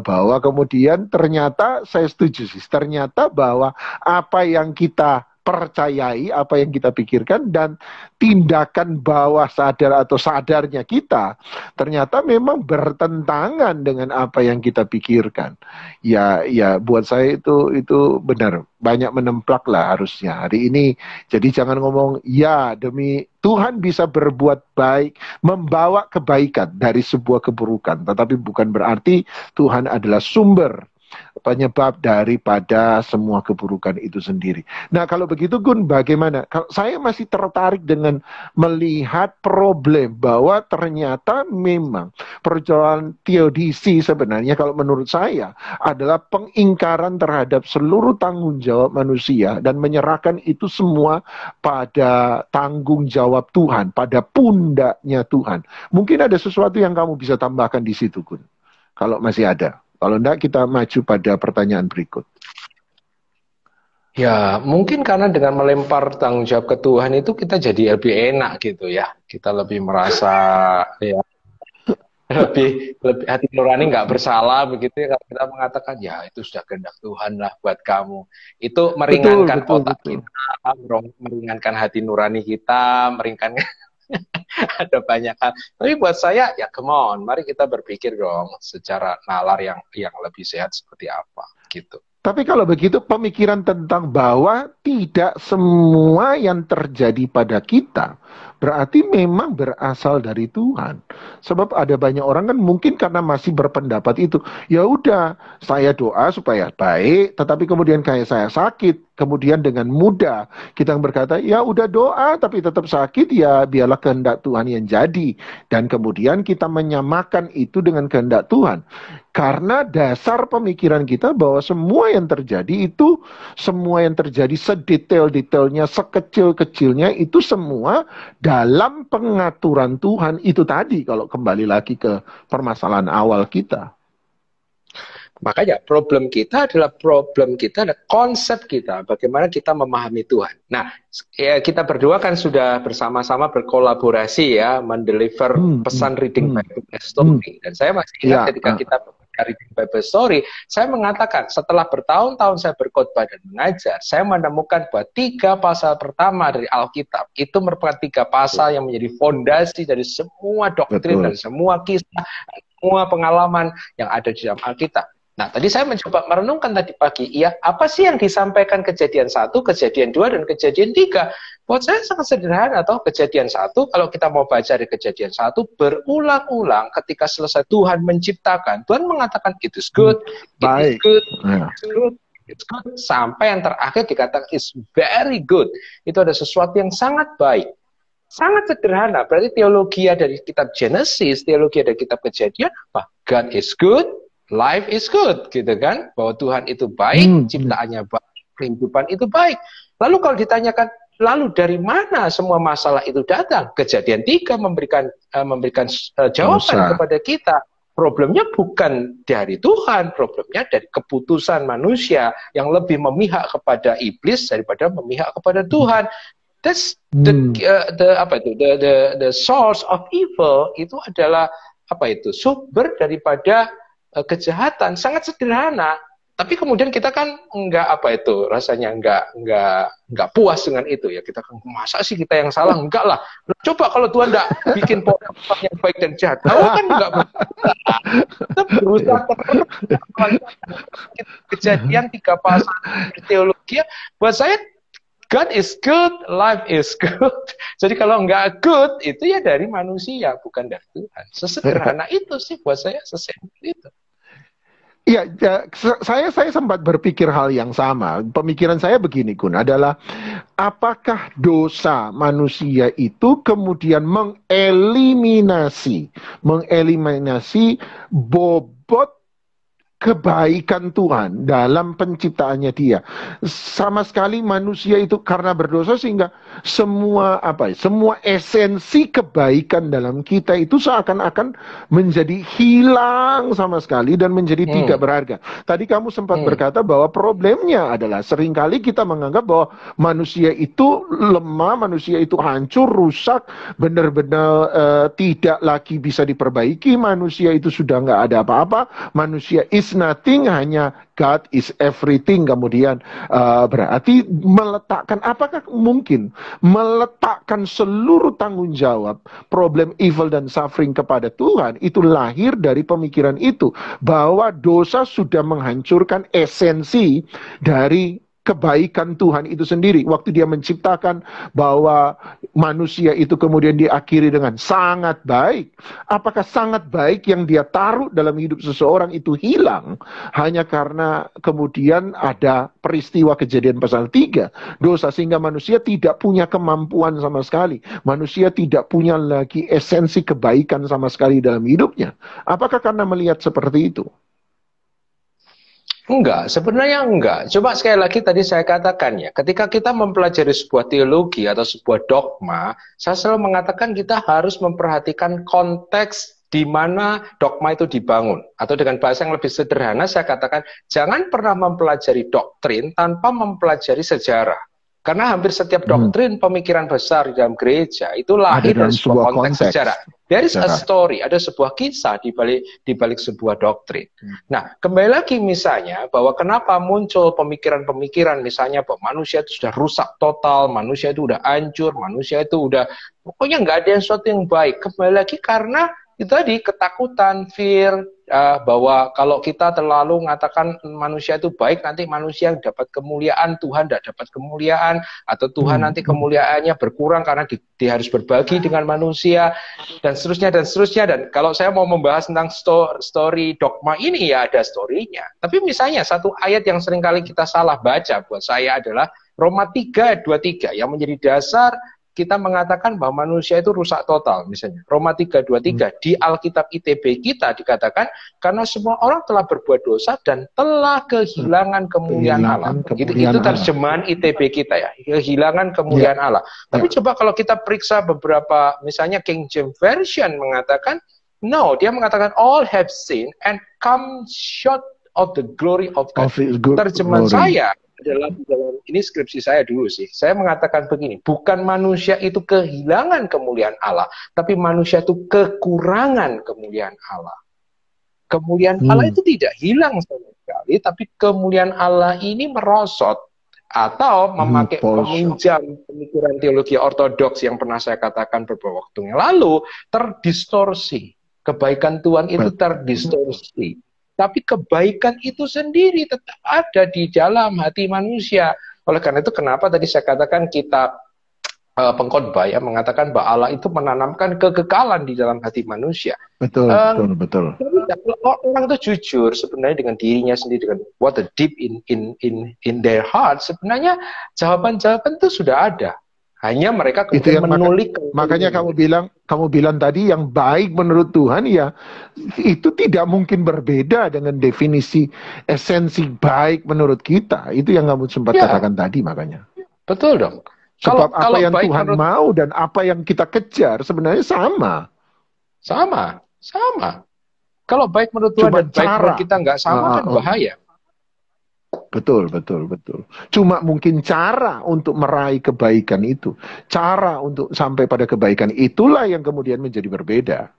bahwa kemudian ternyata saya setuju sih, ternyata bahwa apa yang kita percayai apa yang kita pikirkan dan tindakan bawah sadar atau sadarnya kita ternyata memang bertentangan dengan apa yang kita pikirkan. Ya ya buat saya itu itu benar banyak menemplak lah harusnya hari ini. Jadi jangan ngomong ya demi Tuhan bisa berbuat baik, membawa kebaikan dari sebuah keburukan, tetapi bukan berarti Tuhan adalah sumber penyebab daripada semua keburukan itu sendiri. Nah, kalau begitu Gun bagaimana? Kalau saya masih tertarik dengan melihat problem bahwa ternyata memang perjalanan teodisi sebenarnya kalau menurut saya adalah pengingkaran terhadap seluruh tanggung jawab manusia dan menyerahkan itu semua pada tanggung jawab Tuhan, pada pundaknya Tuhan. Mungkin ada sesuatu yang kamu bisa tambahkan di situ, Gun. Kalau masih ada. Kalau enggak kita maju pada pertanyaan berikut. Ya, mungkin karena dengan melempar tanggung jawab ke Tuhan itu kita jadi lebih enak gitu ya. Kita lebih merasa ya lebih lebih hati nurani nggak bersalah begitu ya kalau kita mengatakan ya itu sudah kehendak Tuhan lah buat kamu itu meringankan betul, betul, otak betul. kita meringankan hati nurani kita meringankan ada banyak hal. Tapi buat saya ya come on, mari kita berpikir dong secara nalar yang yang lebih sehat seperti apa gitu. Tapi kalau begitu pemikiran tentang bahwa tidak semua yang terjadi pada kita Berarti memang berasal dari Tuhan. Sebab ada banyak orang kan mungkin karena masih berpendapat itu. Ya udah, saya doa supaya baik, tetapi kemudian kayak saya sakit, kemudian dengan mudah kita berkata, ya udah doa tapi tetap sakit, ya biarlah kehendak Tuhan yang jadi. Dan kemudian kita menyamakan itu dengan kehendak Tuhan. Karena dasar pemikiran kita bahwa semua yang terjadi itu, semua yang terjadi sedetail-detailnya, sekecil-kecilnya itu semua dalam pengaturan Tuhan itu tadi kalau kembali lagi ke permasalahan awal kita. Makanya problem kita adalah problem kita adalah konsep kita bagaimana kita memahami Tuhan. Nah, ya kita berdua kan sudah bersama-sama berkolaborasi ya mendeliver hmm, hmm pesan reading hmm, by hmm, dan saya masih ingat ya, ketika uh, kita dari Bible Story, saya mengatakan setelah bertahun-tahun saya berkhotbah dan mengajar, saya menemukan bahwa tiga pasal pertama dari Alkitab itu merupakan tiga pasal yang menjadi fondasi dari semua doktrin Betul. dan semua kisah, semua pengalaman yang ada di dalam Alkitab. Nah, tadi saya mencoba merenungkan tadi pagi, iya apa sih yang disampaikan kejadian satu, kejadian dua, dan kejadian tiga? Buat saya sangat sederhana atau kejadian satu, kalau kita mau baca di kejadian satu, berulang-ulang ketika selesai Tuhan menciptakan, Tuhan mengatakan it is good, hmm, Baik. Ya. is good, yeah. it's good, it's good, sampai yang terakhir dikatakan is very good. Itu ada sesuatu yang sangat baik. Sangat sederhana, berarti teologi dari kitab Genesis, teologi dari kitab kejadian, bah, God is good, life is good, gitu kan? Bahwa Tuhan itu baik, hmm. ciptaannya baik, kehidupan itu baik. Lalu kalau ditanyakan, Lalu dari mana semua masalah itu datang? Kejadian tiga memberikan uh, memberikan uh, jawaban Masa. kepada kita. Problemnya bukan dari Tuhan, problemnya dari keputusan manusia yang lebih memihak kepada iblis daripada memihak kepada hmm. Tuhan. That's the, uh, the apa itu the, the the source of evil itu adalah apa itu sumber daripada uh, kejahatan sangat sederhana tapi kemudian kita kan nggak apa itu rasanya nggak nggak nggak puas dengan itu ya kita kan masa sih kita yang salah enggak lah coba kalau Tuhan nggak bikin pola yang baik dan jahat kamu kan nggak berusaha terus kejadian tiga pasal teologi ya, buat saya God is good life is good jadi kalau nggak good itu ya dari manusia bukan dari Tuhan sesederhana iya. itu sih buat saya sesederhana itu Iya, ya, saya saya sempat berpikir hal yang sama. Pemikiran saya begini, Gun, adalah apakah dosa manusia itu kemudian mengeliminasi, mengeliminasi bobot kebaikan Tuhan dalam penciptaannya dia. Sama sekali manusia itu karena berdosa sehingga semua apa ya, semua esensi kebaikan dalam kita itu seakan-akan menjadi hilang sama sekali dan menjadi hmm. tidak berharga. Tadi kamu sempat hmm. berkata bahwa problemnya adalah seringkali kita menganggap bahwa manusia itu lemah, manusia itu hancur, rusak, benar-benar uh, tidak lagi bisa diperbaiki, manusia itu sudah nggak ada apa-apa, manusia is Nah, nothing hanya God is everything kemudian uh, berarti meletakkan apakah mungkin meletakkan seluruh tanggung jawab problem evil dan suffering kepada Tuhan itu lahir dari pemikiran itu bahwa dosa sudah menghancurkan esensi dari kebaikan Tuhan itu sendiri waktu dia menciptakan bahwa manusia itu kemudian diakhiri dengan sangat baik apakah sangat baik yang dia taruh dalam hidup seseorang itu hilang hanya karena kemudian ada peristiwa kejadian pasal 3 dosa sehingga manusia tidak punya kemampuan sama sekali manusia tidak punya lagi esensi kebaikan sama sekali dalam hidupnya apakah karena melihat seperti itu Enggak, sebenarnya enggak. Coba sekali lagi tadi saya katakan ya, ketika kita mempelajari sebuah teologi atau sebuah dogma, saya selalu mengatakan kita harus memperhatikan konteks di mana dogma itu dibangun. Atau dengan bahasa yang lebih sederhana saya katakan, jangan pernah mempelajari doktrin tanpa mempelajari sejarah. Karena hampir setiap hmm. doktrin hmm. pemikiran besar di dalam gereja itu lahir dari sebuah konteks, konteks sejarah. There is a story, ada sebuah kisah di balik di balik sebuah doktrin. Hmm. Nah, kembali lagi misalnya bahwa kenapa muncul pemikiran-pemikiran misalnya bahwa manusia itu sudah rusak total, manusia itu sudah hancur, manusia itu sudah pokoknya nggak ada yang sesuatu yang baik. Kembali lagi karena itu tadi ketakutan, fear uh, bahwa kalau kita terlalu mengatakan manusia itu baik nanti manusia yang dapat kemuliaan, Tuhan tidak dapat kemuliaan atau Tuhan hmm. nanti kemuliaannya berkurang karena di, di harus berbagi dengan manusia dan seterusnya dan seterusnya dan kalau saya mau membahas tentang story, story dogma ini ya ada storynya. Tapi misalnya satu ayat yang seringkali kita salah baca buat saya adalah Roma 3 23 yang menjadi dasar kita mengatakan bahwa manusia itu rusak total misalnya. Roma 3:23 hmm. di Alkitab ITB kita dikatakan karena semua orang telah berbuat dosa dan telah kehilangan kemuliaan Allah. Gitu itu, terjemahan ITB kita ya, kehilangan ya. kemuliaan ya. Allah. Tapi ya. coba kalau kita periksa beberapa misalnya King James Version mengatakan no, dia mengatakan all have sinned and come short of the glory of God. Terjemahan saya di dalam ini skripsi saya dulu sih. Saya mengatakan begini, bukan manusia itu kehilangan kemuliaan Allah, tapi manusia itu kekurangan kemuliaan Allah. Kemuliaan hmm. Allah itu tidak hilang sama sekali, tapi kemuliaan Allah ini merosot atau hmm, memakai hmm, pemikiran teologi ortodoks yang pernah saya katakan beberapa waktu yang lalu terdistorsi. Kebaikan Tuhan itu terdistorsi tapi kebaikan itu sendiri tetap ada di dalam hati manusia. Oleh karena itu kenapa tadi saya katakan kita uh, pengkhotbah ya mengatakan bahwa Allah itu menanamkan kekekalan di dalam hati manusia. Betul, um, betul, betul. Kalau orang itu jujur sebenarnya dengan dirinya sendiri dengan what the deep in in in in their heart sebenarnya jawaban-jawaban itu sudah ada. Hanya mereka kemudian itu yang menulik. Maka, makanya kamu bilang kamu bilang tadi yang baik menurut Tuhan ya itu tidak mungkin berbeda dengan definisi esensi baik menurut kita. Itu yang kamu sempat ya. katakan tadi makanya. Betul dong. Sebab kalau, apa kalau yang Tuhan menurut... mau dan apa yang kita kejar sebenarnya sama. Sama, sama. Kalau baik menurut Tuhan Cuma dan cara. baik menurut kita nggak sama uh, kan oh. bahaya. Betul, betul, betul. Cuma mungkin cara untuk meraih kebaikan itu, cara untuk sampai pada kebaikan itulah yang kemudian menjadi berbeda.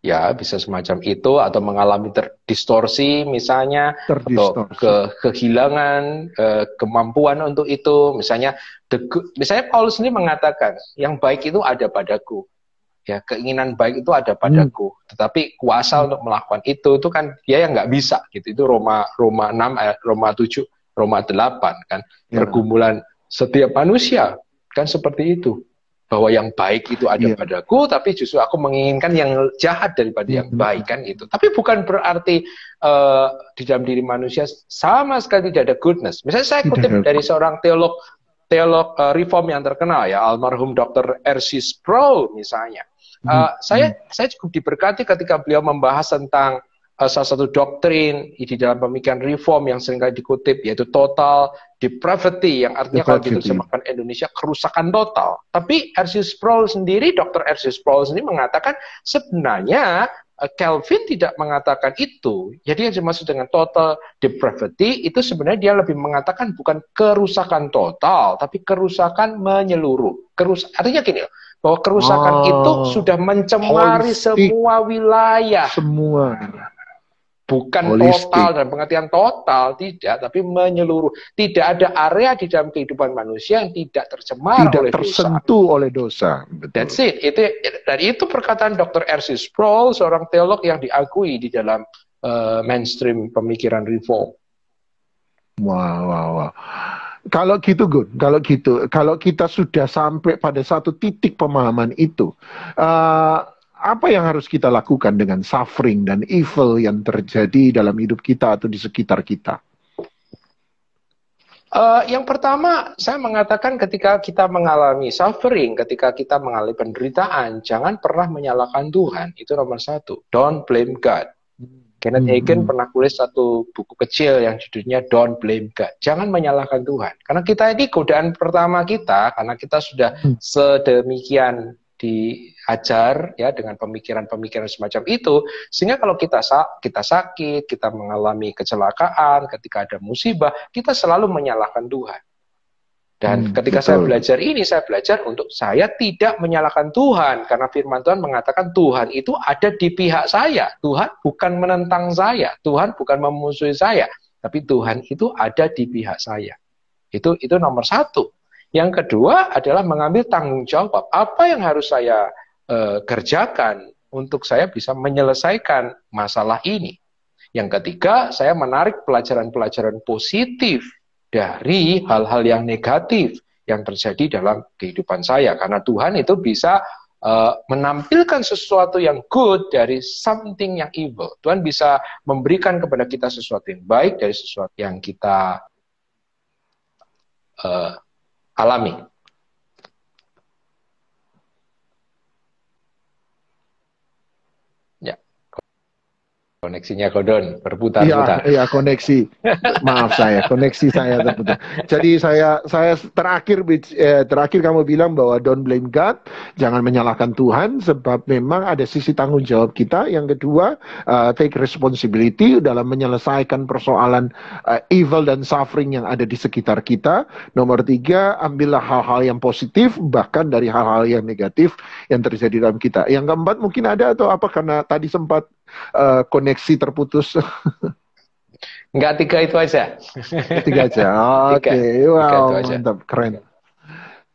Ya, bisa semacam itu atau mengalami terdistorsi misalnya terdistorsi. atau ke kehilangan ke eh, kemampuan untuk itu. Misalnya misalnya Paulus ini mengatakan yang baik itu ada padaku ya keinginan baik itu ada padaku hmm. tetapi kuasa hmm. untuk melakukan itu itu kan dia yang nggak bisa gitu itu Roma Roma 6 eh, Roma 7 Roma 8 kan ya. pergumulan setiap manusia kan seperti itu bahwa yang baik itu ada ya. padaku tapi justru aku menginginkan yang jahat daripada ya. yang baik kan itu tapi bukan berarti uh, di dalam diri manusia sama sekali tidak ada goodness misalnya saya kutip dari seorang teolog teolog uh, reform yang terkenal ya almarhum Dr. R.C. Sproul misalnya Uh, hmm. Saya hmm. saya cukup diberkati ketika beliau membahas tentang uh, salah satu doktrin di dalam pemikiran reform yang seringkali dikutip yaitu total depravity yang artinya gitu depravity. kalau diterjemahkan Indonesia kerusakan total. Tapi Ersius Sproul sendiri, Dr. Ersius Sproul sendiri mengatakan sebenarnya eh, Kelvin tidak mengatakan itu. Jadi yang dimaksud dengan total depravity itu sebenarnya dia lebih mengatakan bukan kerusakan total, tapi kerusakan menyeluruh. Kerus artinya gini, bahwa kerusakan oh, itu sudah mencemari holistik. semua wilayah. Semua. Bukan holistik. total dan pengertian total tidak, tapi menyeluruh. Tidak ada area di dalam kehidupan manusia yang tidak tercemar tidak oleh tersentuh dosa. oleh dosa. Betul. That's it. Itu dan itu perkataan Dr. R.C. Sproul, seorang teolog yang diakui di dalam uh, mainstream pemikiran reform. Wow, wow, wow. Kalau gitu Gun, kalau gitu, kalau kita sudah sampai pada satu titik pemahaman itu, uh, apa yang harus kita lakukan dengan suffering dan evil yang terjadi dalam hidup kita atau di sekitar kita? Uh, yang pertama, saya mengatakan ketika kita mengalami suffering, ketika kita mengalami penderitaan, jangan pernah menyalahkan Tuhan. Itu nomor satu. Don't blame God. Kenneth hmm, Hagin hmm. pernah tulis satu buku kecil yang judulnya Don't Blame God. Jangan menyalahkan Tuhan. Karena kita ini godaan pertama kita karena kita sudah hmm. sedemikian diajar ya dengan pemikiran-pemikiran semacam itu sehingga kalau kita sa kita sakit, kita mengalami kecelakaan, ketika ada musibah, kita selalu menyalahkan Tuhan. Dan hmm, ketika betul. saya belajar ini, saya belajar untuk saya tidak menyalahkan Tuhan karena firman Tuhan mengatakan Tuhan itu ada di pihak saya. Tuhan bukan menentang saya, Tuhan bukan memusuhi saya, tapi Tuhan itu ada di pihak saya. Itu itu nomor satu. Yang kedua adalah mengambil tanggung jawab. Apa yang harus saya e, kerjakan untuk saya bisa menyelesaikan masalah ini? Yang ketiga, saya menarik pelajaran-pelajaran positif dari hal-hal yang negatif yang terjadi dalam kehidupan saya karena Tuhan itu bisa uh, menampilkan sesuatu yang good dari something yang evil. Tuhan bisa memberikan kepada kita sesuatu yang baik dari sesuatu yang kita uh, alami. koneksinya Godon berputar-putar. Iya, iya koneksi. Maaf saya, koneksi saya terputar. Jadi saya saya terakhir eh, terakhir kamu bilang bahwa don't blame God, jangan menyalahkan Tuhan sebab memang ada sisi tanggung jawab kita. Yang kedua, uh, take responsibility dalam menyelesaikan persoalan uh, evil dan suffering yang ada di sekitar kita. Nomor tiga, ambillah hal-hal yang positif bahkan dari hal-hal yang negatif yang terjadi dalam kita. Yang keempat mungkin ada atau apa karena tadi sempat uh, koneksi terputus? Enggak tiga itu aja. Tiga aja. Oke, okay. wow, tiga itu aja. mantap, keren.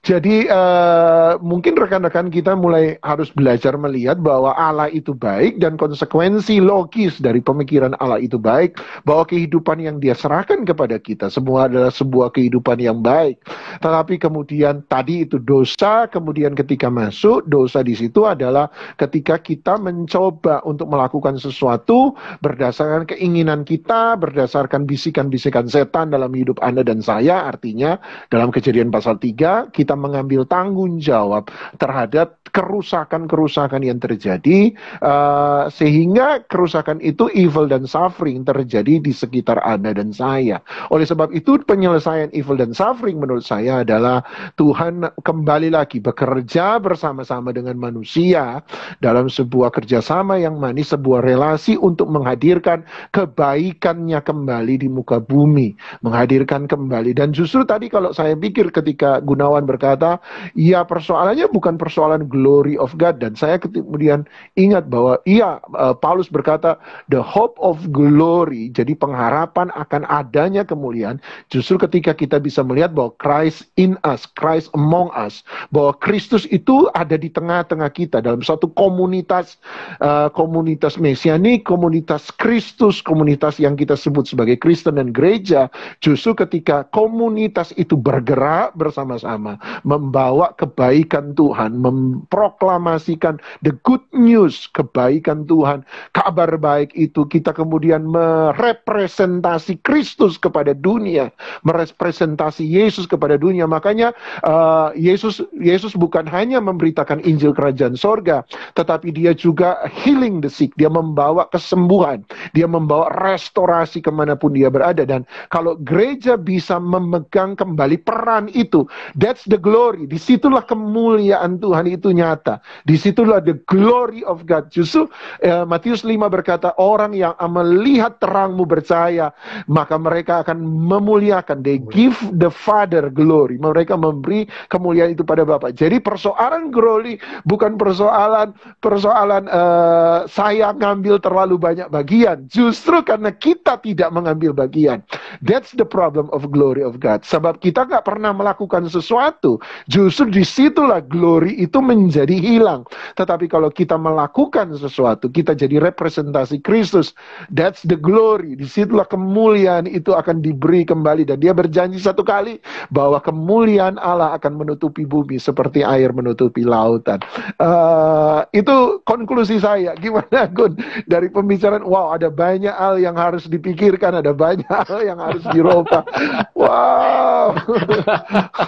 Jadi uh, mungkin rekan-rekan kita mulai harus belajar melihat bahwa Allah itu baik dan konsekuensi logis dari pemikiran Allah itu baik bahwa kehidupan yang dia serahkan kepada kita semua adalah sebuah kehidupan yang baik. Tetapi kemudian tadi itu dosa, kemudian ketika masuk dosa di situ adalah ketika kita mencoba untuk melakukan sesuatu berdasarkan keinginan kita, berdasarkan bisikan-bisikan setan dalam hidup Anda dan saya artinya dalam kejadian pasal 3 kita kita mengambil tanggung jawab terhadap kerusakan-kerusakan yang terjadi uh, sehingga kerusakan itu evil dan suffering terjadi di sekitar Anda dan saya. Oleh sebab itu penyelesaian evil dan suffering menurut saya adalah Tuhan kembali lagi bekerja bersama-sama dengan manusia dalam sebuah kerjasama yang manis, sebuah relasi untuk menghadirkan kebaikannya kembali di muka bumi, menghadirkan kembali. Dan justru tadi kalau saya pikir ketika Gunawan berkata, ya persoalannya bukan persoalan glory of God dan saya kemudian ingat bahwa ia uh, eh, Paulus berkata the hope of glory jadi pengharapan akan adanya kemuliaan justru ketika kita bisa melihat bahwa Christ in us Christ among us bahwa Kristus itu ada di tengah-tengah kita dalam satu komunitas uh, komunitas mesianik komunitas Kristus komunitas yang kita sebut sebagai Kristen dan gereja justru ketika komunitas itu bergerak bersama-sama membawa kebaikan Tuhan mem memproklamasikan the good news, kebaikan Tuhan, kabar baik itu kita kemudian merepresentasi Kristus kepada dunia, merepresentasi Yesus kepada dunia. Makanya uh, Yesus Yesus bukan hanya memberitakan Injil kerajaan sorga, tetapi dia juga healing the sick, dia membawa kesembuhan, dia membawa restorasi kemanapun dia berada dan kalau gereja bisa memegang kembali peran itu, that's the glory, disitulah kemuliaan Tuhan itu nyata. Disitulah the glory of God. Justru eh, Matius 5 berkata, orang yang melihat terangmu percaya, maka mereka akan memuliakan. They give the Father glory. Mereka memberi kemuliaan itu pada Bapak. Jadi persoalan glory bukan persoalan persoalan uh, saya ngambil terlalu banyak bagian. Justru karena kita tidak mengambil bagian. That's the problem of glory of God. Sebab kita nggak pernah melakukan sesuatu. Justru disitulah glory itu menjadi menjadi hilang. Tetapi kalau kita melakukan sesuatu, kita jadi representasi Kristus. That's the glory. Disitulah kemuliaan itu akan diberi kembali. Dan dia berjanji satu kali bahwa kemuliaan Allah akan menutupi bumi seperti air menutupi lautan. Uh, itu konklusi saya. Gimana Gun? Dari pembicaraan, wow ada banyak hal yang harus dipikirkan, ada banyak hal yang harus diropa. Wow.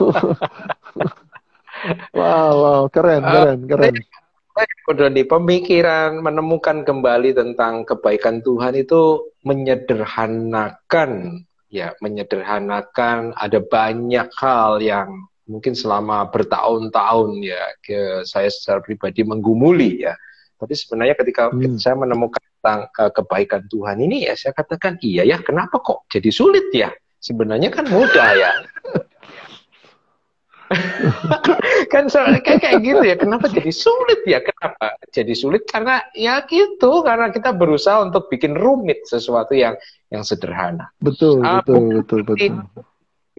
wow, wow, keren, eh, keren, keren. Kodoni, pemikiran menemukan kembali tentang kebaikan Tuhan itu menyederhanakan, ya, menyederhanakan ada banyak hal yang mungkin selama bertahun-tahun ya, ke, saya secara pribadi menggumuli ya. Tapi sebenarnya ketika hmm. saya menemukan tentang ke eh, kebaikan Tuhan ini ya, saya katakan iya ya, kenapa kok jadi sulit ya? Sebenarnya kan mudah ya. kan soalnya kayak kayak gitu ya kenapa jadi sulit ya kenapa jadi sulit karena ya gitu karena kita berusaha untuk bikin rumit sesuatu yang yang sederhana betul uh, betul betul berarti, betul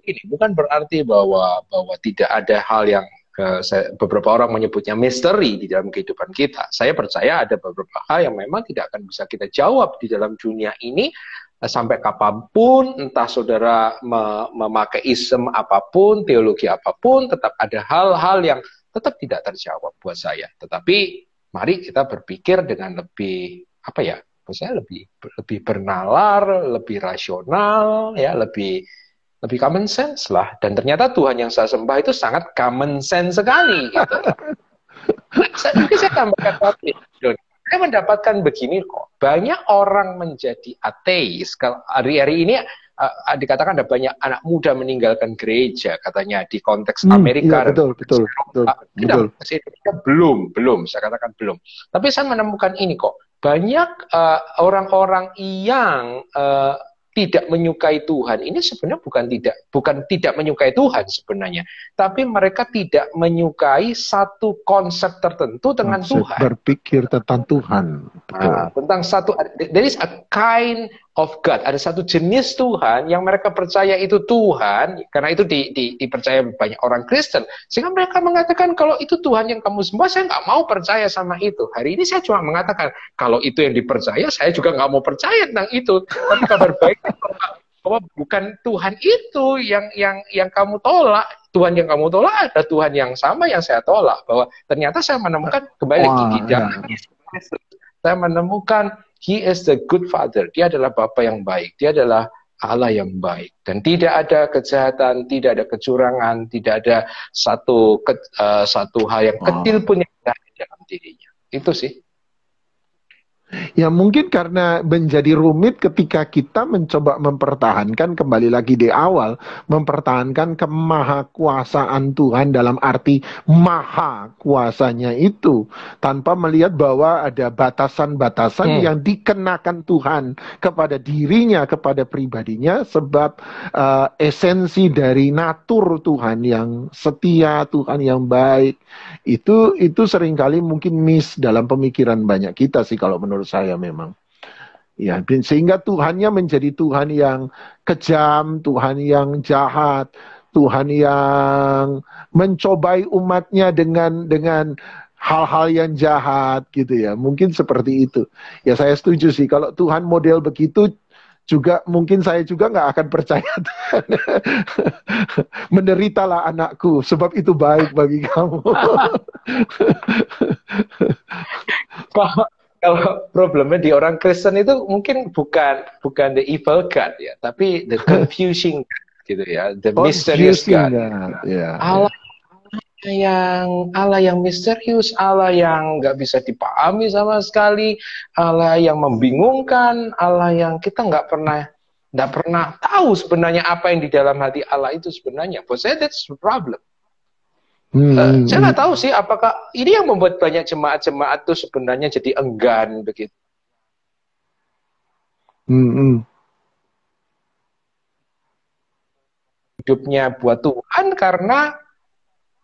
ini bukan berarti bahwa bahwa tidak ada hal yang uh, saya, beberapa orang menyebutnya misteri di dalam kehidupan kita saya percaya ada beberapa hal yang memang tidak akan bisa kita jawab di dalam dunia ini Eh, sampai kapanpun, entah saudara memakai isem apapun, teologi apapun, tetap ada hal-hal yang tetap tidak terjawab buat saya. Tetapi mari kita berpikir dengan lebih apa ya? Maksudnya lebih lebih bernalar, lebih rasional, ya lebih lebih common sense lah. Dan ternyata Tuhan yang saya sembah itu sangat common sense sekali. Gitu. saya, saya tambahkan lagi saya mendapatkan begini kok. Banyak orang menjadi ateis. Kalau hari-hari ini uh, dikatakan ada banyak anak muda meninggalkan gereja katanya di konteks hmm, Amerika hmm, iya, betul betul betul, betul, betul. betul. belum belum saya katakan belum tapi saya menemukan ini kok banyak eh, orang-orang uh, yang uh, tidak menyukai Tuhan ini sebenarnya bukan tidak bukan tidak menyukai Tuhan sebenarnya, tapi mereka tidak menyukai satu konsep tertentu dengan Tuhan. Berpikir tentang Tuhan. Nah, tentang satu there is a kind of God. Ada satu jenis Tuhan yang mereka percaya itu Tuhan, karena itu di, di, dipercaya banyak orang Kristen. Sehingga mereka mengatakan kalau itu Tuhan yang kamu sembah, saya nggak mau percaya sama itu. Hari ini saya cuma mengatakan kalau itu yang dipercaya, saya juga nggak mau percaya tentang itu. Tapi kabar baik bahwa bukan Tuhan itu yang yang yang kamu tolak. Tuhan yang kamu tolak ada Tuhan yang sama yang saya tolak. Bahwa ternyata saya menemukan kembali wow, ke Yesus Saya menemukan He is the good father. Dia adalah Bapa yang baik. Dia adalah Allah yang baik. Dan tidak ada kejahatan, tidak ada kecurangan, tidak ada satu ke, uh, satu hal yang ah. kecil pun yang ada di dalam dirinya. Itu sih. Ya mungkin karena menjadi rumit ketika kita mencoba mempertahankan kembali lagi di awal mempertahankan kemahakuasaan Tuhan dalam arti maha kuasanya itu tanpa melihat bahwa ada batasan-batasan hmm. yang dikenakan Tuhan kepada dirinya kepada pribadinya sebab uh, esensi dari natur Tuhan yang setia Tuhan yang baik itu itu seringkali mungkin miss dalam pemikiran banyak kita sih kalau menurut saya memang. Ya, sehingga Tuhannya menjadi Tuhan yang kejam, Tuhan yang jahat, Tuhan yang mencobai umatnya dengan dengan hal-hal yang jahat gitu ya. Mungkin seperti itu. Ya saya setuju sih kalau Tuhan model begitu juga mungkin saya juga nggak akan percaya menderitalah anakku sebab itu baik bagi kamu. kalau kalau problemnya di orang Kristen itu mungkin bukan bukan the evil God ya, tapi the confusing God, gitu ya, the mysterious God. Yeah, ya. Allah yang Allah yang misterius, Allah yang nggak bisa dipahami sama sekali, Allah yang membingungkan, Allah yang kita nggak pernah nggak pernah tahu sebenarnya apa yang di dalam hati Allah itu sebenarnya. Bos saya that's the problem. Hmm. Eh, saya nggak tahu sih apakah ini yang membuat banyak jemaat-jemaat itu sebenarnya jadi enggan begitu. Hmm, hmm. Hidupnya buat Tuhan karena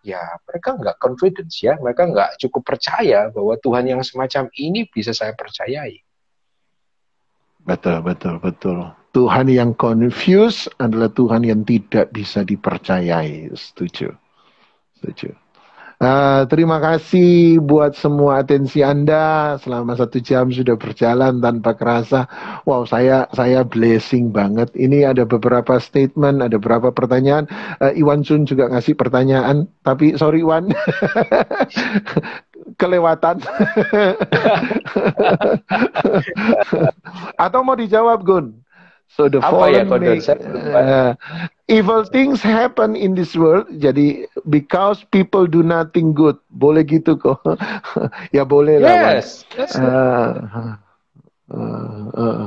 ya mereka nggak confidence ya, mereka nggak cukup percaya bahwa Tuhan yang semacam ini bisa saya percayai. Betul, betul, betul. Tuhan yang confused adalah Tuhan yang tidak bisa dipercayai. Setuju. Setuju. Uh, eh, terima kasih buat semua atensi Anda selama satu jam sudah berjalan tanpa kerasa. Wow, saya saya blessing banget. Ini ada beberapa statement, ada beberapa pertanyaan. Uh, Iwan Sun juga ngasih pertanyaan, tapi sorry Iwan. kelewatan atau mau dijawab Gun So the Apa fallen ya konsep? Uh, eh, evil things happen in this world. Jadi because people do nothing good. Boleh gitu kok. ya boleh lah. Yes. Uh, uh, uh.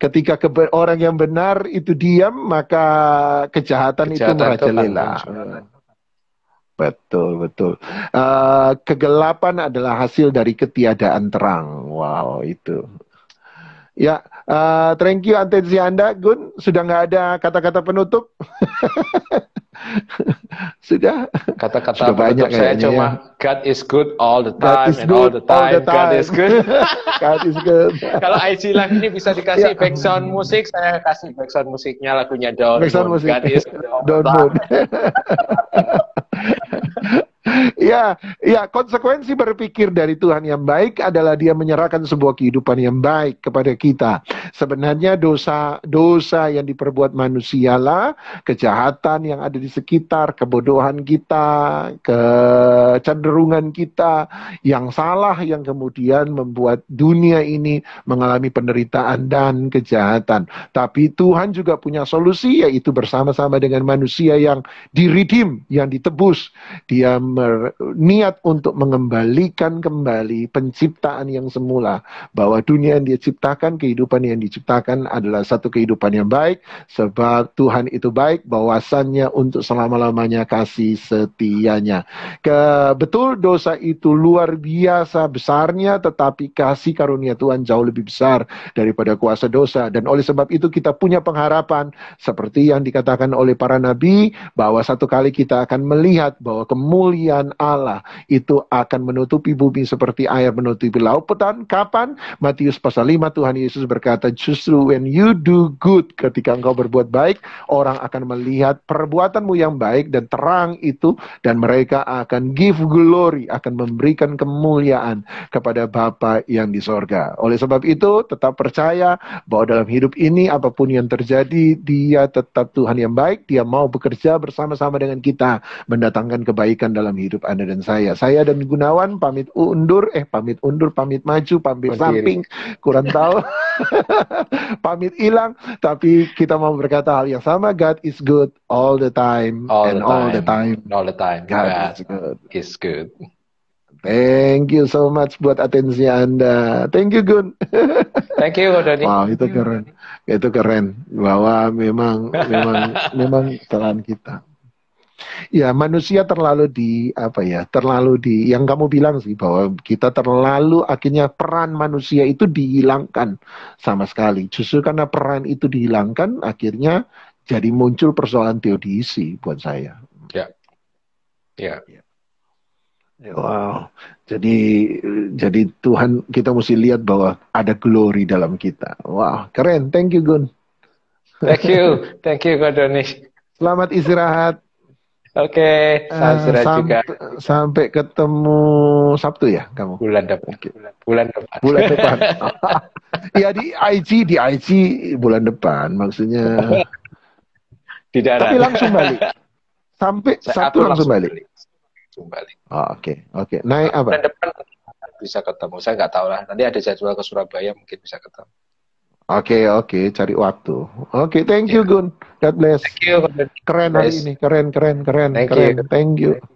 Ketika orang yang benar itu diam, maka kejahatan, kejahatan itu merajalela. Betul, betul. Uh, kegelapan adalah hasil dari ketiadaan terang. Wow, itu. Ya, Uh, thank you atensi Anda, Gun. Sudah nggak ada kata-kata penutup? sudah. Kata-kata banyak saya cuma ya. God is good all the time and all the time. all the time. God is good. God is good. Kalau IC lah ini bisa dikasih yeah. background musik, saya kasih background musiknya lagunya Down. Background God is good all the time. ya, ya konsekuensi berpikir dari Tuhan yang baik adalah dia menyerahkan sebuah kehidupan yang baik kepada kita. Sebenarnya dosa dosa yang diperbuat manusialah kejahatan yang ada di sekitar, kebodohan kita, kecenderungan kita yang salah yang kemudian membuat dunia ini mengalami penderitaan dan kejahatan. Tapi Tuhan juga punya solusi yaitu bersama-sama dengan manusia yang diridim, yang ditebus. Dia berniat untuk mengembalikan kembali penciptaan yang semula bahwa dunia yang diciptakan kehidupan yang diciptakan adalah satu kehidupan yang baik sebab Tuhan itu baik bahwasannya untuk selama-lamanya kasih setianya Ke, betul dosa itu luar biasa besarnya tetapi kasih karunia Tuhan jauh lebih besar daripada kuasa dosa dan oleh sebab itu kita punya pengharapan seperti yang dikatakan oleh para nabi bahwa satu kali kita akan melihat bahwa kemuliaan kerajaan Allah itu akan menutupi bumi seperti air menutupi lautan. Kapan? Matius pasal 5 Tuhan Yesus berkata, justru when you do good, ketika engkau berbuat baik, orang akan melihat perbuatanmu yang baik dan terang itu dan mereka akan give glory, akan memberikan kemuliaan kepada Bapa yang di sorga. Oleh sebab itu, tetap percaya bahwa dalam hidup ini apapun yang terjadi, dia tetap Tuhan yang baik, dia mau bekerja bersama-sama dengan kita mendatangkan kebaikan dalam dalam hidup Anda dan saya. Saya dan Gunawan pamit undur, eh pamit undur, pamit maju, pamit samping, kurang tahu. pamit hilang, tapi kita mau berkata hal yang sama, God is good all the time all and the time. all the time. All the time. God, God is good. Is good. Thank you so much buat atensi Anda. Thank you Gun. Thank you Doni. Wow itu keren, itu keren bahwa memang memang memang telan kita. Ya, manusia terlalu di apa ya? Terlalu di yang kamu bilang sih bahwa kita terlalu akhirnya peran manusia itu dihilangkan sama sekali. Justru karena peran itu dihilangkan akhirnya jadi muncul persoalan teodisi buat saya. Ya. Ya. ya. Wow. Jadi jadi Tuhan kita mesti lihat bahwa ada glory dalam kita. Wow, keren. Thank you Gun. Thank you. Thank you Godonis. Selamat istirahat. Oke, okay, uh, eh, juga. Sampai ketemu Sabtu ya kamu? Bulan depan. Okay. Bulan depan. Bulan depan. Iya di IG, di IG bulan depan maksudnya. Di darat. Tapi langsung balik. Sampai Sabtu langsung, balik. Langsung balik. Oke, oh, oke. Okay. okay. Naik apa? Bulan depan bisa ketemu. Saya nggak tahu lah. Nanti ada jadwal ke Surabaya mungkin bisa ketemu. Oke, okay, oke, okay, cari waktu. Oke, okay, thank you ya. Gun. God bless. Thank you. Keren hari ini, keren, keren, keren, thank keren. You. Thank you.